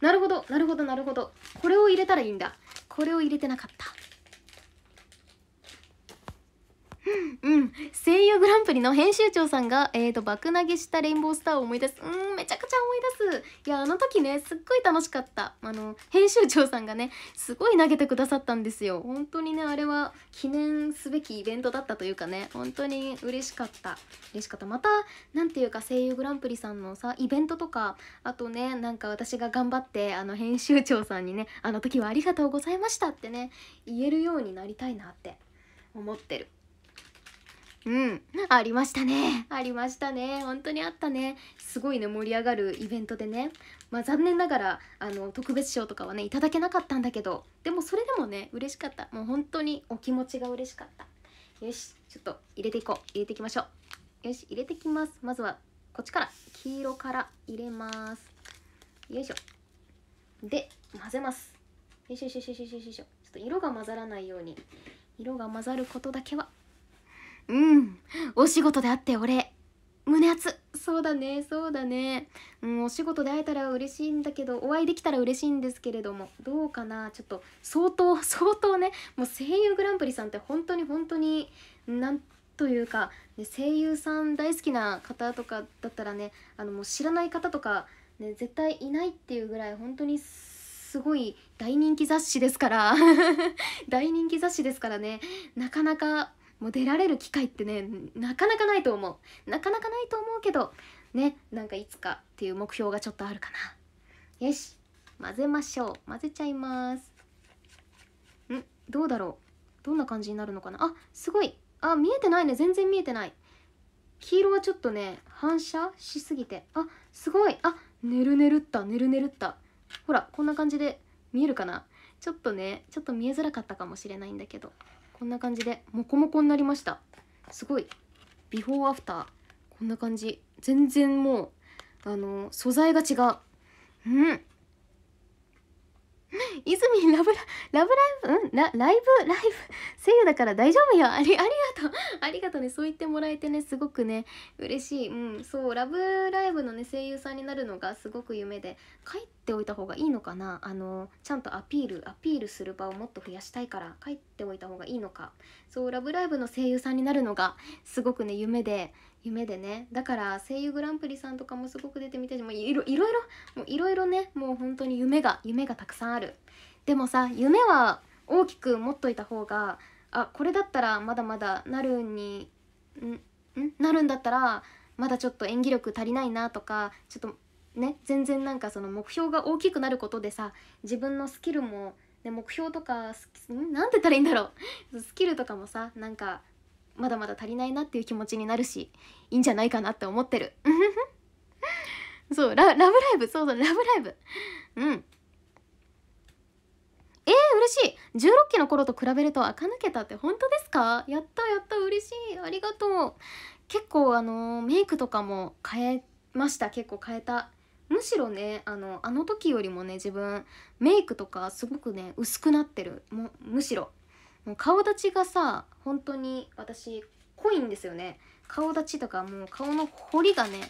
なるほどなるほどなるほどこれを入れたらいいんだこれを入れてなかったうん、声優グランプリの編集長さんが、えーと、爆投げしたレインボースターを思い出すうんめちゃくちゃ思い出すいやあの時ねすっごい楽しかったあの編集長さんがねすごい投げてくださったんですよ本当にねあれは記念すべきイベントだったというかね本当に嬉しかった嬉しかったまた何ていうか声優グランプリさんのさイベントとかあとねなんか私が頑張ってあの編集長さんにねあの時はありがとうございましたってね言えるようになりたいなって思ってる。うんありましたねありましたね本当にあったねすごいね盛り上がるイベントでねまあ残念ながらあの特別賞とかはねいただけなかったんだけどでもそれでもね嬉しかったもう本当にお気持ちが嬉しかったよしちょっと入れていこう入れていきましょうよし入れてきますまずはこっちから黄色から入れますよいしょで混ぜますよいしょよいしょよいしょよいしょちょっと色が混ざらないように色が混ざることだけはうんお仕事で会って俺胸熱そうだねそうだねうんお仕事で会えたら嬉しいんだけどお会いできたら嬉しいんですけれどもどうかなちょっと相当 相当ねもう声優グランプリさんって本当に本当になんというか、ね、声優さん大好きな方とかだったらねあのもう知らない方とか、ね、絶対いないっていうぐらい本当にすごい大人気雑誌ですから 大人気雑誌ですからねなかなかもう出られる機会ってねなかなかないと思うなかなかないと思うけどねなんかいつかっていう目標がちょっとあるかなよし混ぜましょう混ぜちゃいますんどうだろうどんな感じになるのかなあすごいあ見えてないね全然見えてない黄色はちょっとね反射しすぎてあすごいあねるねるったねるねるったほらこんな感じで見えるかなちょっとねちょっと見えづらかったかもしれないんだけどこんな感じでモコモコになりましたすごいビフォーアフターこんな感じ全然もうあの素材が違ううん泉ラブララブライブうんラライブライブ声優だから大丈夫よありありがとうありがとうねそう言ってもらえてねすごくね嬉しいうんそうラブライブのね声優さんになるのがすごく夢で書いてておいた方がいいのかなあのちゃんとアピールアピールする場をもっと増やしたいから帰っておいた方がいいのかそう「ラブライブ!」の声優さんになるのがすごくね夢で夢でねだから声優グランプリさんとかもすごく出てみたいしもういろいろもういろいろねもう本当に夢が夢がたくさんあるでもさ夢は大きく持っといた方があこれだったらまだまだなるにんんなるんだったらまだちょっと演技力足りないなとかちょっとね全然なんかその目標が大きくなることでさ自分のスキルも、ね、目標とか何て言ったらいいんだろうスキルとかもさなんかまだまだ足りないなっていう気持ちになるしいいんじゃないかなって思ってる そうラ「ラブライブ!」そうそう「ラブライブ!」うんえー、嬉しい16期の頃と比べると垢抜けたって本当ですかやったやった嬉しいありがとう結構あのー、メイクとかも変えました結構変えたむしろねあのあの時よりもね自分メイクとかすごくね薄くなってるもむしろもう顔立ちがさ本当に私濃いんですよね顔立ちとかもう顔の彫りがね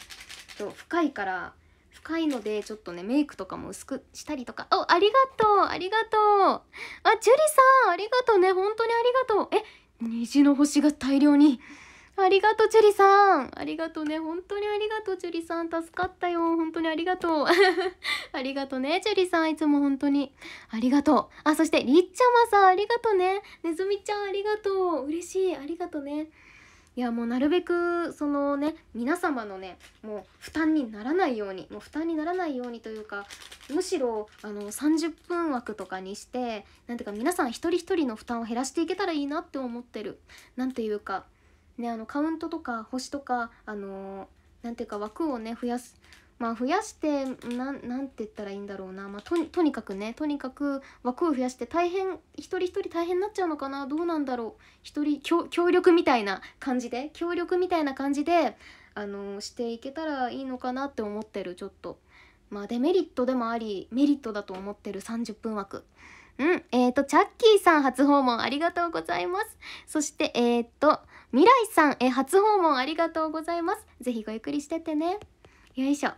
と深いから深いのでちょっとねメイクとかも薄くしたりとかおありがとうありがとうあジュリさんありがとうね本当にありがとうえ虹の星が大量にありがとう、チュリさん。ありがとうね。本当にありがとう、チュリさん。助かったよ。本当にありがとう。ありがとうね、チュリさん。いつも本当に。ありがとう。あ、そして、りっちゃまさん。ありがとうね。ねずみちゃん、ありがとう。嬉しい。ありがとうね。いやもうなるべくそのね皆様のねもう負担にならないようにもう負担にならないようにというかむしろあの30分枠とかにしてなんていうか皆さん一人一人の負担を減らしていけたらいいなって思ってるなんていうかね、あのカウントとか星とか、あのー、ていうか枠をね増やすまあ増やして何て言ったらいいんだろうな、まあ、ととにかくねとにかく枠を増やして大変一人一人大変になっちゃうのかなどうなんだろう一人協力みたいな感じで協力みたいな感じで、あのー、していけたらいいのかなって思ってるちょっと。まあデメリットでもありメリットだと思ってる30分枠。うん、えっ、ー、と、チャッキーさん初訪問ありがとうございます。そして、えっ、ー、と、未来さん、え、初訪問ありがとうございます。ぜひごゆっくりしてってね。よいしょ。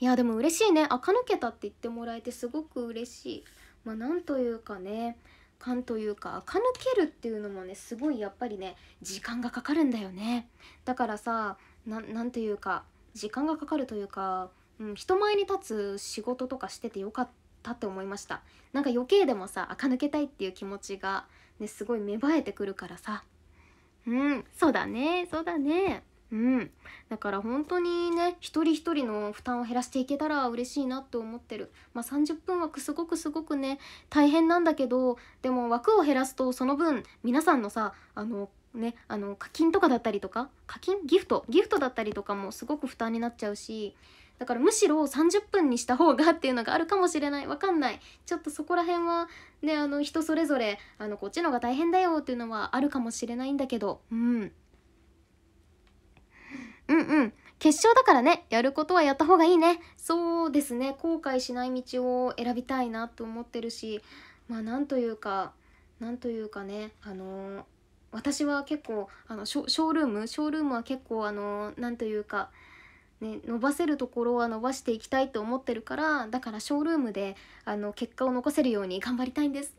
いや、でも嬉しいね。垢抜けたって言ってもらえてすごく嬉しい。まあ、なんというかね、感というか垢抜けるっていうのもねすごいやっぱりね時間がかかるんだよねだからさなんというか時間がかかるというか、うん、人前に立つ仕事とかしててよかったって思いましたなんか余計でもさ垢抜けたいっていう気持ちがね、すごい芽生えてくるからさうんそうだねそうだねうんだから本当にね一人一人の負担を減らしていけたら嬉しいなって思ってるまあ30分枠すごくすごくね大変なんだけどでも枠を減らすとその分皆さんのさあのね、あの課金とかだったりとか課金ギフトギフトだったりとかもすごく負担になっちゃうしだからむしろ30分にした方がっていうのがあるかもしれないわかんないちょっとそこら辺はねあの人それぞれあのこっちの方が大変だよっていうのはあるかもしれないんだけど、うん、うんうん決勝だからねやることはやった方がいいねそうですね後悔しない道を選びたいなと思ってるしまあなんというかなんというかねあのー、私は結構あのショショールームショールームは結構あの何というかね、伸ばせるところは伸ばしていきたいと思ってるからだからショールームであの結果を残せるように頑張りたいんです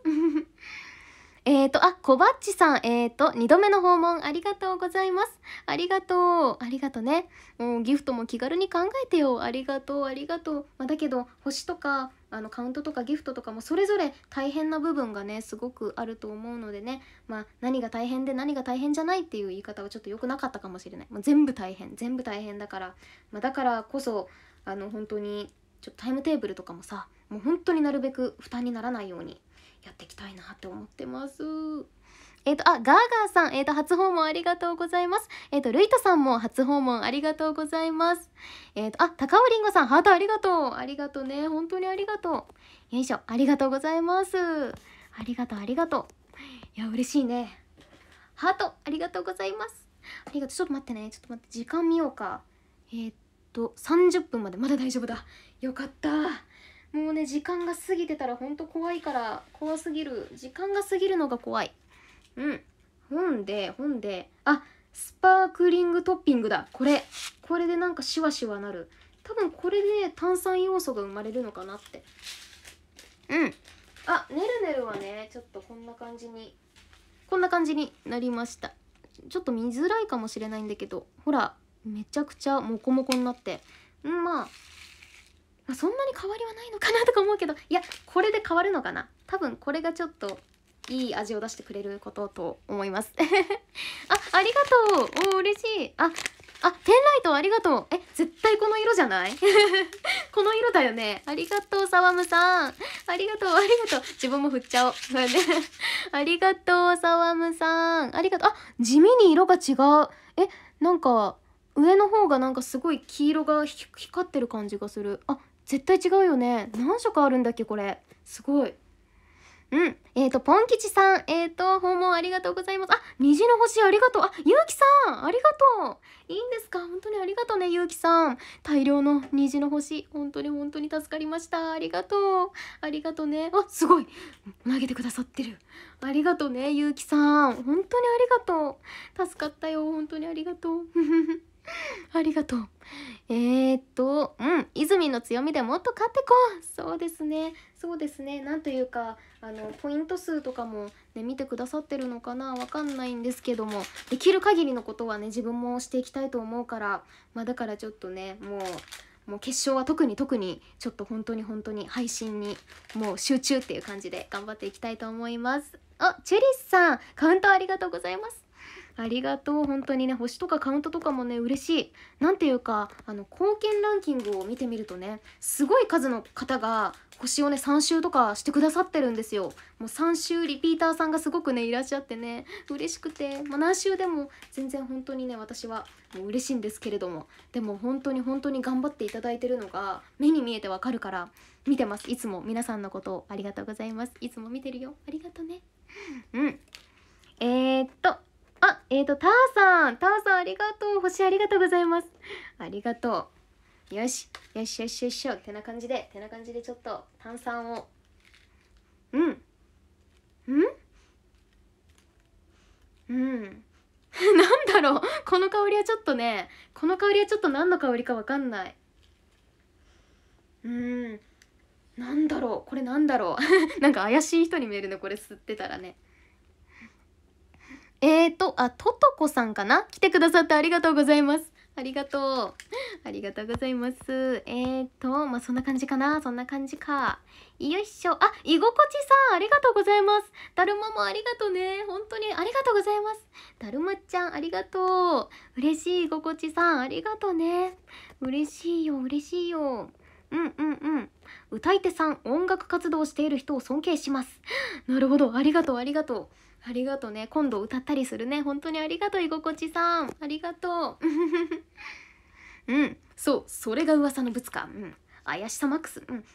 えっ、ー、と、あ、コバッチさん、えっ、ー、と、2度目の訪問ありがとうございます。ありがとう、ありがとうね。もうギフトも気軽に考えてよ。ありがとう、ありがとう。まあ、だけど、星とか、あのカウントとかギフトとかもそれぞれ大変な部分がねすごくあると思うのでねまあ何が大変で何が大変じゃないっていう言い方はちょっと良くなかったかもしれないもう全部大変全部大変だから、まあ、だからこそあの本当にちょっとタイムテーブルとかもさもう本当になるべく負担にならないようにやっていきたいなって思ってます。えっ、ー、と、あ、ガーガーさん、えっ、ー、と、初訪問ありがとうございます。えっ、ー、と、ルイトさんも初訪問ありがとうございます。えっ、と、あ、高尾りんごさん、ハートありがとう。ありがとうね。本当にありがとう。よいしょ、ありがとうございます。ありがとう、ありがとう。いや、嬉しいね。ハート、ありがとうございます。ありがとう。ちょっと待ってね。ちょっと待って、時間見ようか。えっと、30分まで。まだ大丈夫だ。よかった。もうね時間が過ぎてたらほんと怖いから怖すぎる時間が過ぎるのが怖いうん本で本であスパークリングトッピングだこれこれでなんかシワシワなる多分これで炭酸要素が生まれるのかなってうんあねるねるはねちょっとこんな感じにこんな感じになりましたちょっと見づらいかもしれないんだけどほらめちゃくちゃモコモコになってうんまあまあ、そんなに変わりはないのかなとか思うけどいやこれで変わるのかな多分これがちょっといい味を出してくれることと思います あありがとうお嬉しいああペンライトありがとうえ絶対この色じゃない この色だよねありがとうサワムさんありがとうありがとう自分も振っちゃおう ありがとうサワムさんありがとうあ地味に色が違うえなんか上の方がなんかすごい黄色が光ってる感じがするあ絶対違うよね何色あるんだっけこれすごいうん。えっ、ー、と、ポン吉さん、えっ、ー、と、訪問ありがとうございます。あ、虹の星ありがとう。あ、ゆうきさん、ありがとう。いいんですか本当にありがとうね、ゆうきさん。大量の虹の星、本当に本当に助かりました。ありがとう。ありがとうね。あ、すごい。投げてくださってる。ありがとうね、ゆうきさん。本当にありがとう。助かったよ。本当にありがとう。ありがとう。えー、っと、うん、泉の強みでもっと勝ってこうそうですね、そうですね、なんというか、あの、ポイント数とかもね、見てくださってるのかなわかんないんですけども、できる限りのことはね、自分もしていきたいと思うから、まあだからちょっとね、もう、もう決勝は特に特にちょっと本当に本当に配信にもう集中っていう感じで頑張っていきたいと思います。あ、チェリスさん、カウントありがとうございます。ありがとう本当にね星とかカウントとかもね嬉しいなんていうかあの貢献ランキングを見てみるとねすごい数の方が星をね3周とかしてくださってるんですよもう3周リピーターさんがすごくねいらっしゃってね嬉しくて、まあ、何周でも全然本当にね私はもう嬉しいんですけれどもでも本当に本当に頑張っていただいてるのが目に見えてわかるから見てますいつも皆さんのことをありがとうございますいつも見てるよありがとねうんえー、っとあ、えっ、ー、と、ターさん、ターさんありがとう。星ありがとうございます。ありがとう。よし、よしよしよしよ。ってな感じで、ってな感じでちょっと炭酸を。うん。うんうん。なんだろうこの香りはちょっとね、この香りはちょっと何の香りかわかんない。うん。なんだろうこれなんだろう なんか怪しい人に見えるのこれ吸ってたらね。えーと、あ、ととこさんかな来てくださってありがとうございます。ありがとう。ありがとうございます。えーと、まあ、そんな感じかなそんな感じか。よいしょ。あ、居心地さん、ありがとうございます。だるまもありがとうね。本当にありがとうございます。だるまちゃん、ありがとう。嬉しい、居心地さん、ありがとうね。嬉しいよ、嬉しいよ。うんうんうん。歌い手さん、音楽活動している人を尊敬します。なるほど、ありがとう、ありがとう。ありがとうね今度歌ったりするね本当にありがとう居心地さんありがとう うんそうそれが噂のぶつかうん怪しさマックスうん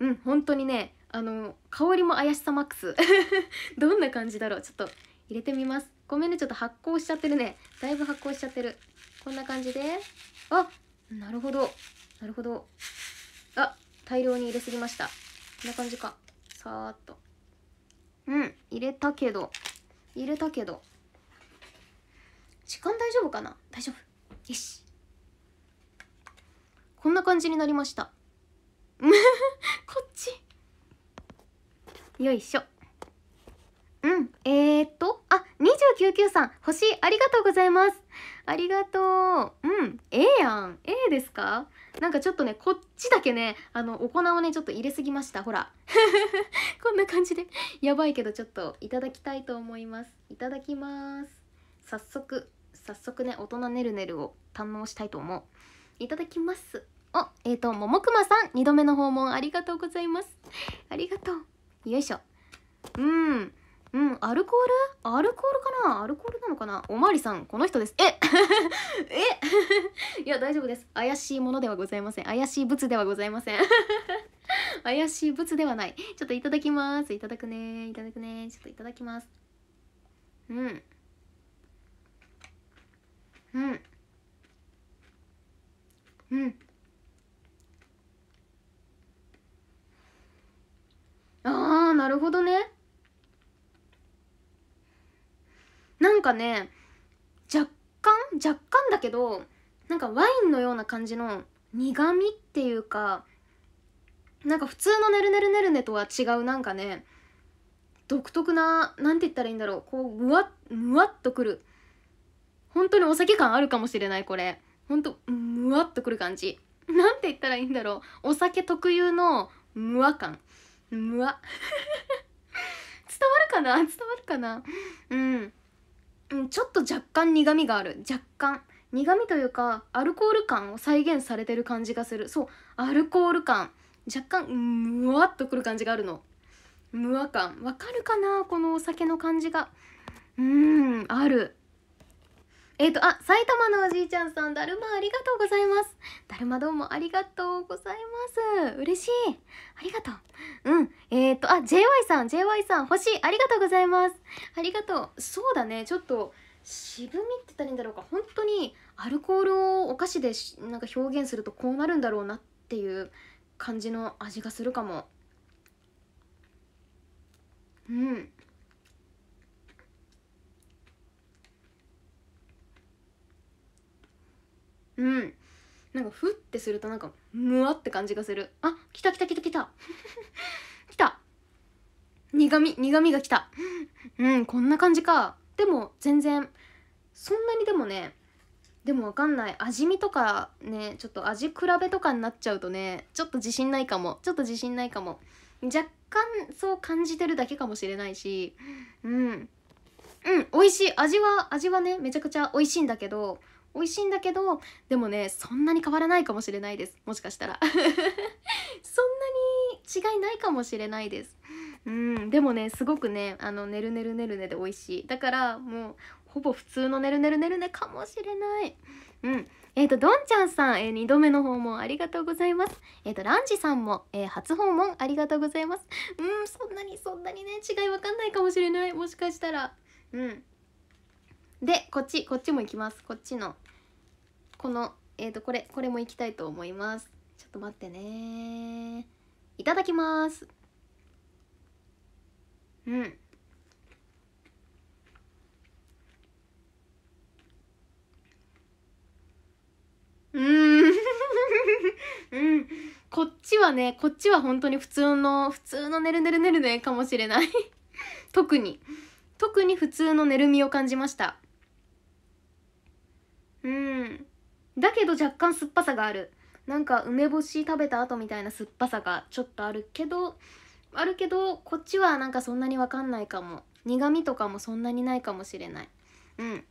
うん本当にねあの香りも怪しさマックス どんな感じだろうちょっと入れてみますごめんねちょっと発酵しちゃってるねだいぶ発酵しちゃってるこんな感じであなるほどなるほどあ大量に入れすぎましたこんな感じかさーっとうん入れたけど入れたけど時間大丈夫かな大丈夫よしこんな感じになりました こっちよいしょうんえー、っとあ2 9 9さん星ありがとうございますありがとううんええー、やんえいですかなんかちょっとねこっちだけねあのお粉をねちょっと入れすぎましたほら こんな感じでやばいけどちょっといただきたいと思いますいただきます早速早速ね大人ねるねるを堪能したいと思ういただきますおえっ、ー、とももくまさん2度目の訪問ありがとうございますありがとうよいしょうんうん、アルコールアルコールかなアルコールなのかなおまわりさん、この人です。え え いや、大丈夫です。怪しいものではございません。怪しい物ではございません。怪しい物ではない。ちょっといただきます。いただくね。いただくね。ちょっといただきます。うん。うん。うん。ああ、なるほどね。なんかね若干若干だけどなんかワインのような感じの苦みっていうかなんか普通のねるねるねるねとは違うなんかね独特な何て言ったらいいんだろうこうむわむわっとくる本当にお酒感あるかもしれないこれほんとむわっとくる感じ何て言ったらいいんだろうお酒特有のむわ感むわ 伝わるかな伝わるかなうんうんちょっと若干苦味がある若干苦味というかアルコール感を再現されてる感じがするそうアルコール感若干むわっとくる感じがあるのむわ感わかるかなこのお酒の感じがうんあるえっ、ー、と、あ、埼玉のおじいちゃんさん、だるまありがとうございます。だるまどうもありがとうございます。嬉しい。ありがとう。うん。えっ、ー、と、あ、JY さん、JY さん、星、ありがとうございます。ありがとう。そうだね、ちょっと、渋みって言ったらいいんだろうか。本当に、アルコールをお菓子でなんか表現するとこうなるんだろうなっていう感じの味がするかも。うん。うんなんかふってするとなんかむわって感じがするあ来た来た来た来た 来た苦み苦みが来たうんこんな感じかでも全然そんなにでもねでもわかんない味見とかねちょっと味比べとかになっちゃうとねちょっと自信ないかもちょっと自信ないかも若干そう感じてるだけかもしれないしうんうん美味しい味は味はねめちゃくちゃ美味しいんだけど美味しいんだけどでもねそんなに変わらないかもしれないですもしかしたら そんなに違いないかもしれないですうんでもねすごくねあのねるねるねるねで美味しいだからもうほぼ普通のねるねるねるねかもしれないうんえっ、ー、とどんちゃんさん、えー、2度目の訪問ありがとうございますえっ、ー、とランジさんも、えー、初訪問ありがとうございますうんそんなにそんなにね違いわかんないかもしれないもしかしたらうんでこっちこっちも行きますこっちのこのえっ、ー、とこれこれもいきたいと思いますちょっと待ってねいただきますうんうんうん、こっちはねこっちは本当に普通の普通のねるねるねるねかもしれない特に特に普通のねるみを感じましたうんだけど若干酸っぱさがあるなんか梅干し食べた後みたいな酸っぱさがちょっとあるけどあるけどこっちはなんかそんなに分かんないかも苦味とかもそんなにないかもしれないうん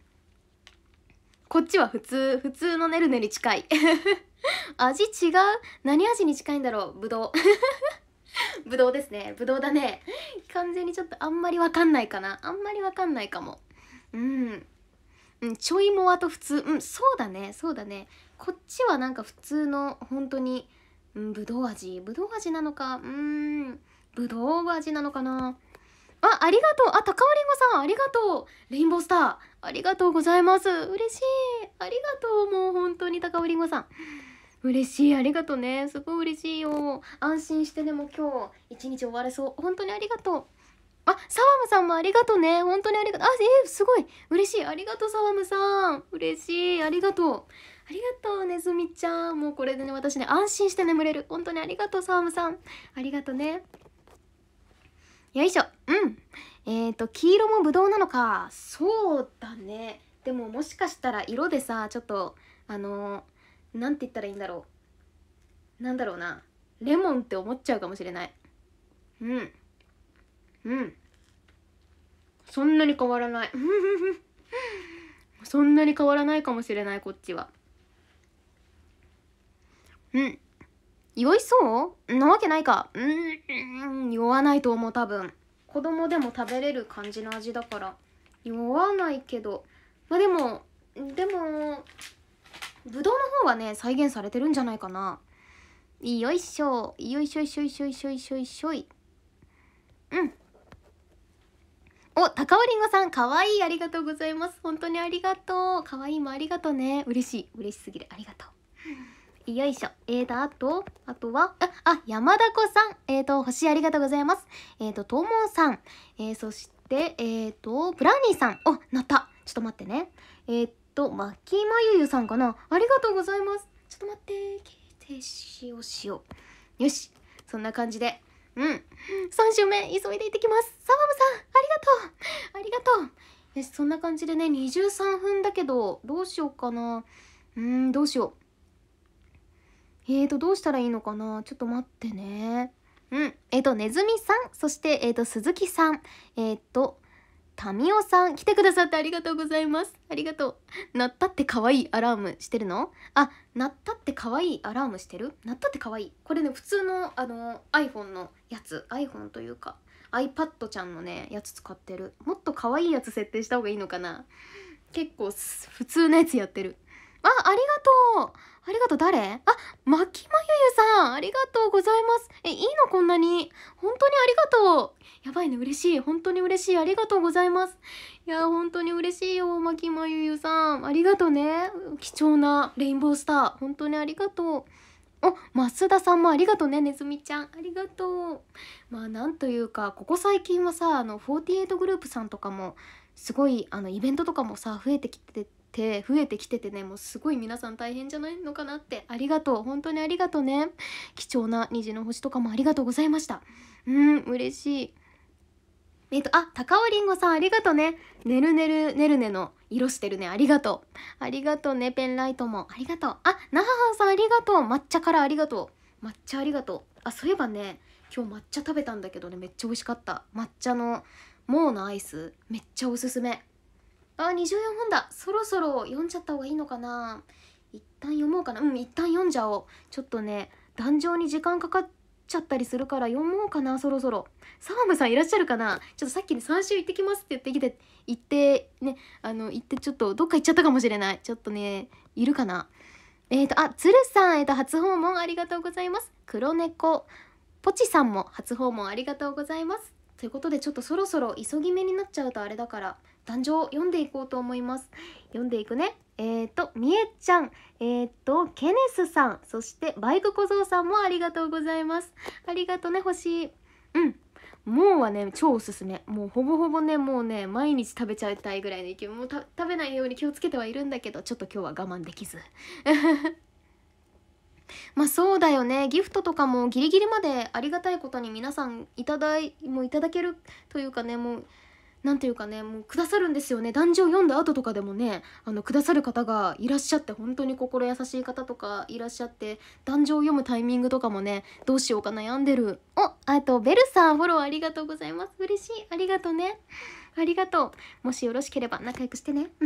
こっちは普通普通のねるねに近い 味違う何味に近いんだろうぶどうぶどうですねぶどうだね完全にちょっとあんまり分かんないかなあんまり分かんないかもうんうん、ちょいもわと普通、うん、そうだね、そうだね。こっちはなんか普通の、本当に、うん、ぶどう味、ぶどう味なのか、うん、ぶどう味なのかな。あ、ありがとう。あ、高尾りんごさん、ありがとう。レインボースター、ありがとうございます。嬉しい。ありがとう。もう本当に高尾りんごさん。嬉しい。ありがとうね。すごい嬉しいよ。安心してでも今日、一日終われそう。本当にありがとう。あ、サワムさんもありがとね。本当にありがとう。あ、えー、すごい。嬉しい。ありがとう、サワムさん。嬉しい。ありがとう。ありがとう、ねずみちゃん。もうこれでね、私ね、安心して眠れる。本当にありがとう、サワムさん。ありがとね。よいしょ。うん。えっ、ー、と、黄色もブドウなのか。そうだね。でももしかしたら色でさ、ちょっと、あのー、なんて言ったらいいんだろう。なんだろうな。レモンって思っちゃうかもしれない。うん。うんそんなに変わらないそんなに変わらないかもしれないこっちはうん酔いそうなわけないかうん酔わないと思う多分子供でも食べれる感じの味だから酔わないけどまあでもでもぶどうの方はね再現されてるんじゃないかなよいしょよいしょいしょいしょいしょいしょいしょいうんお、高尾りんごさん、かわいい、ありがとうございます。本当にありがとう。かわいいもありがとうね。嬉しい、嬉しすぎる、ありがとう。よいしょ。えーと、あと、あとは、あ、あ山田子さん。えーと、星ありがとうございます。えーと、ともさん。えー、そして、えーと、ブラウニーさん。お、なった。ちょっと待ってね。えーと、まきまゆゆさんかな。ありがとうございます。ちょっと待って。停止をしよう。よし。そんな感じで、うん3週目急いで行ってきますサワムさんありがとうありがとうよしそんな感じでね23分だけどどうしようかなうんどうしようえーとどうしたらいいのかなちょっと待ってねうんえっ、ー、とねずみさんそしてえっ、ー、と鈴木さんえっ、ー、と民生さん来てくださってありがとうございますありがとう鳴ったって可愛いアラームしてるのあ鳴ったって可愛いアラームしてる鳴ったって可愛いこれね普通のあの iPhone のやつ iPhone というか iPad ちゃんのねやつ使ってるもっと可愛いやつ設定した方がいいのかな結構普通のやつやってるあ、ありがとう。ありがとう。誰あ、まきまゆゆさん。ありがとうございます。え、いいのこんなに。本当にありがとう。やばいね。嬉しい。本当に嬉しい。ありがとうございます。いや、本当に嬉しいよ。まきまゆゆさん。ありがとうね。貴重なレインボースター。本当にありがとう。お、増田さんもありがとうね、ねずみちゃん。ありがとう。まあ、なんというか、ここ最近はさ、あの、48グループさんとかも、すごい、あの、イベントとかもさ、増えてきてて増えてきててねもうすごい皆さん大変じゃないのかなってありがとう本当にありがとうね貴重な虹の星とかもありがとうございましたうん嬉しいえっと、あ、高尾りんごさんありがとうね。ねるねるねるねの色してるね。ありがとう。ありがとうね。ペンライトも。ありがとう。あ、なははさんありがとう。抹茶からありがとう。抹茶ありがとう。あ、そういえばね、今日抹茶食べたんだけどね、めっちゃ美味しかった。抹茶のモーのアイス、めっちゃおすすめ。あ24本だそろそろ読んじゃった方がいいのかな一旦読もうかなうん一旦読んじゃおうちょっとね壇上に時間かかっちゃったりするから読もうかなそろそろ澤部さんいらっしゃるかなちょっとさっきね3週行ってきますって言ってきて行ってねあの行ってちょっとどっか行っちゃったかもしれないちょっとねいるかなえっ、ー、とあつるさんえっ、ー、と初訪問ありがとうございます黒猫ポチさんも初訪問ありがとうございますということでちょっとそろそろ急ぎ目になっちゃうとあれだから壇上を読んでいこうと思います読んでいくねえっ、ー、とみえちゃんえっ、ー、とケネスさんそしてバイク小僧さんもありがとうございますありがとね欲しいうんもうはね超おすすめもうほぼほぼねもうね毎日食べちゃいたいぐらいの勢いもう食べないように気をつけてはいるんだけどちょっと今日は我慢できずまあそうだよねギフトとかもギリギリまでありがたいことに皆さんいただいもういただけるというかねもう何ていうかねもうくださるんですよね壇上読んだ後とかでもねあのくださる方がいらっしゃって本当に心優しい方とかいらっしゃって壇上読むタイミングとかもねどうしようか悩んでるおあとベルさんフォローありがとうございます嬉しいありがとうねありがとうもしよろしければ仲良くしてね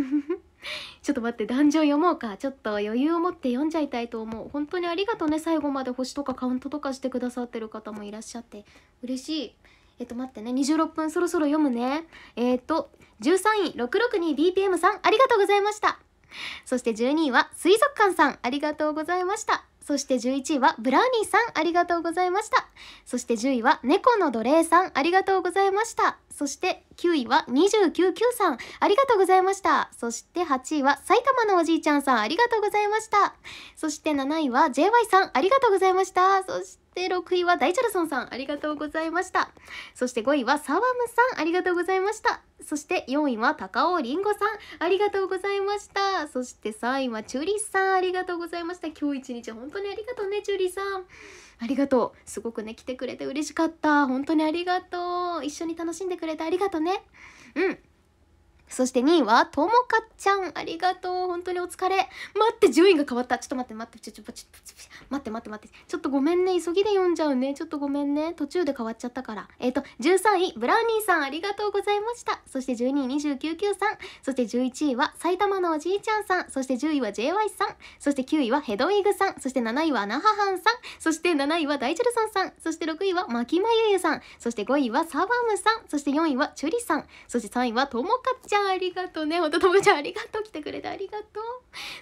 ちょっと待って壇上読もうかちょっと余裕を持って読んじゃいたいと思う本当にありがとうね最後まで星とかカウントとかしてくださってる方もいらっしゃって嬉しいえっ、と待ってね26分そろそろ読むねえっ、と13位 662BPM さんありがとうございましたそして12位は水族館さんありがとうございましたそして11位はブラーニーさんありがとうございましたそして10位は猫の奴隷さんありがとうございましたそして9位は299さんありがとうございましたそして8位は埼玉のおじいちゃんさんありがとうございましたそして7位は JY さんありがとうございましたそしてて6位はダイチャルソンさんありがとうございましたそして5位はサワムさんありがとうございましたそして4位は高尾りんごさんありがとうございましたそして3位はチュリさんありがとうございました今日一日本当にありがとうねチュリさんありがとうすごくね来てくれて嬉しかった本当にありがとう一緒に楽しんでくれてありがとうねうんそして2位は、ともかちゃん。ありがとう。本当にお疲れ。待って、順位が変わった。ちょっと待って、待って、ちょ、ちょ、ちょ、ちょ、待って待って待って。ちょっとごめんね。急ぎで読んじゃうね。ちょっとごめんね。途中で変わっちゃったから。えっ、ー、と、13位、ブラウニーさん。ありがとうございました。そして12位、29 9さん。そして11位は、埼玉のおじいちゃんさん。そして10位は、JY さん。そして9位は、ヘドウィグさん。そして7位は、ナハハンさん。そして7位は、ダイチェルソンさん。そして6位は、マキマユユさん。そして5位は、サバムさん。そして4位は、チュリさん。そして3位は、ともかちゃん。ゃんありがとうね。ほんとともちゃんありがとう。来てくれてありがとう。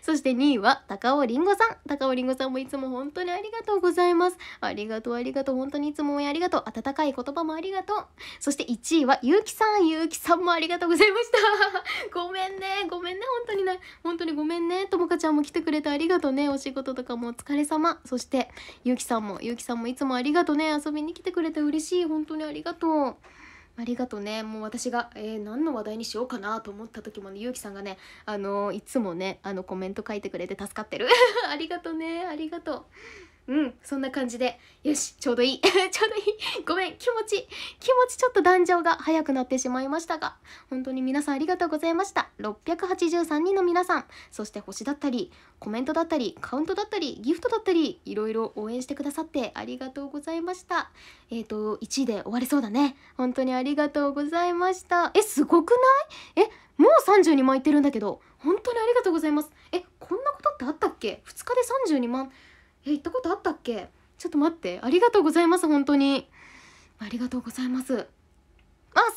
そして2位は高尾りんごさん。高尾りんごさんもいつも本当にありがとうございます。ありがとうありがとう。本当にいつも応援ありがとう。温かい言葉もありがとう。そして1位はゆうきさん。ゆうきさんもありがとうございました。ごめんね。ごめんね。本当にね。本当にごめんね。ともかちゃんも来てくれてありがとうね。お仕事とかもお疲れ様。そしてゆうきさんも、ゆうきさんもいつもありがとうね。遊びに来てくれて嬉しい。本当にありがとう。ありがとね。もう私が、えー、何の話題にしようかなと思った時もね、ゆうきさんがね、あのー、いつもね、あの、コメント書いてくれて助かってる。ありがとね。ありがとう。うんそんな感じでよしちょうどいい ちょうどいいごめん気持ち気持ちちょっと壇上が早くなってしまいましたが本当に皆さんありがとうございました683人の皆さんそして星だったりコメントだったりカウントだったりギフトだったりいろいろ応援してくださってありがとうございましたえっ、ー、と1位で終わりそうだね本当にありがとうございましたえすごくないえもう32万いってるんだけど本当にありがとうございますえこんなことってあったっけ2日で32万え行ったことあったっけちょっと待ってありがとうございます本当にありがとうございますあサワム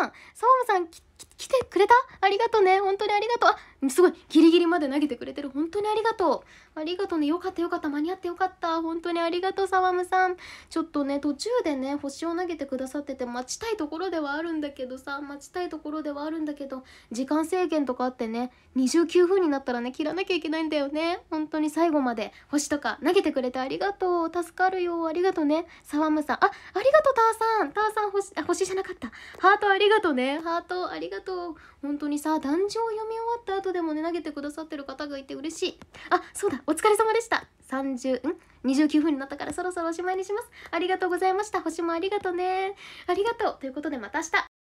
さんサワムさん来来てくれたありがとうね本当にありがとうすごいギリギリまで投げてくれてる本当にありがとうありがとうねよかったよかった間に合ってよかった本当にありがとうサワムさんちょっとね途中でね星を投げてくださってて待ちたいところではあるんだけどさ待ちたいところではあるんだけど時間制限とかあってね29分になったらね切らなきゃいけないんだよね本当に最後まで星とか投げてくれてありがとう助かるよありがとうねサワムさんあありがとうターさんターさん星あ星じゃなかったハートありがとうねハートありがとうありがとう本当にさ壇上読み終わった後でもね投げてくださってる方がいて嬉しいあそうだお疲れ様でした30ん29分になったからそろそろおしまいにしますありがとうございました星もありがとうねありがとうということでまた明日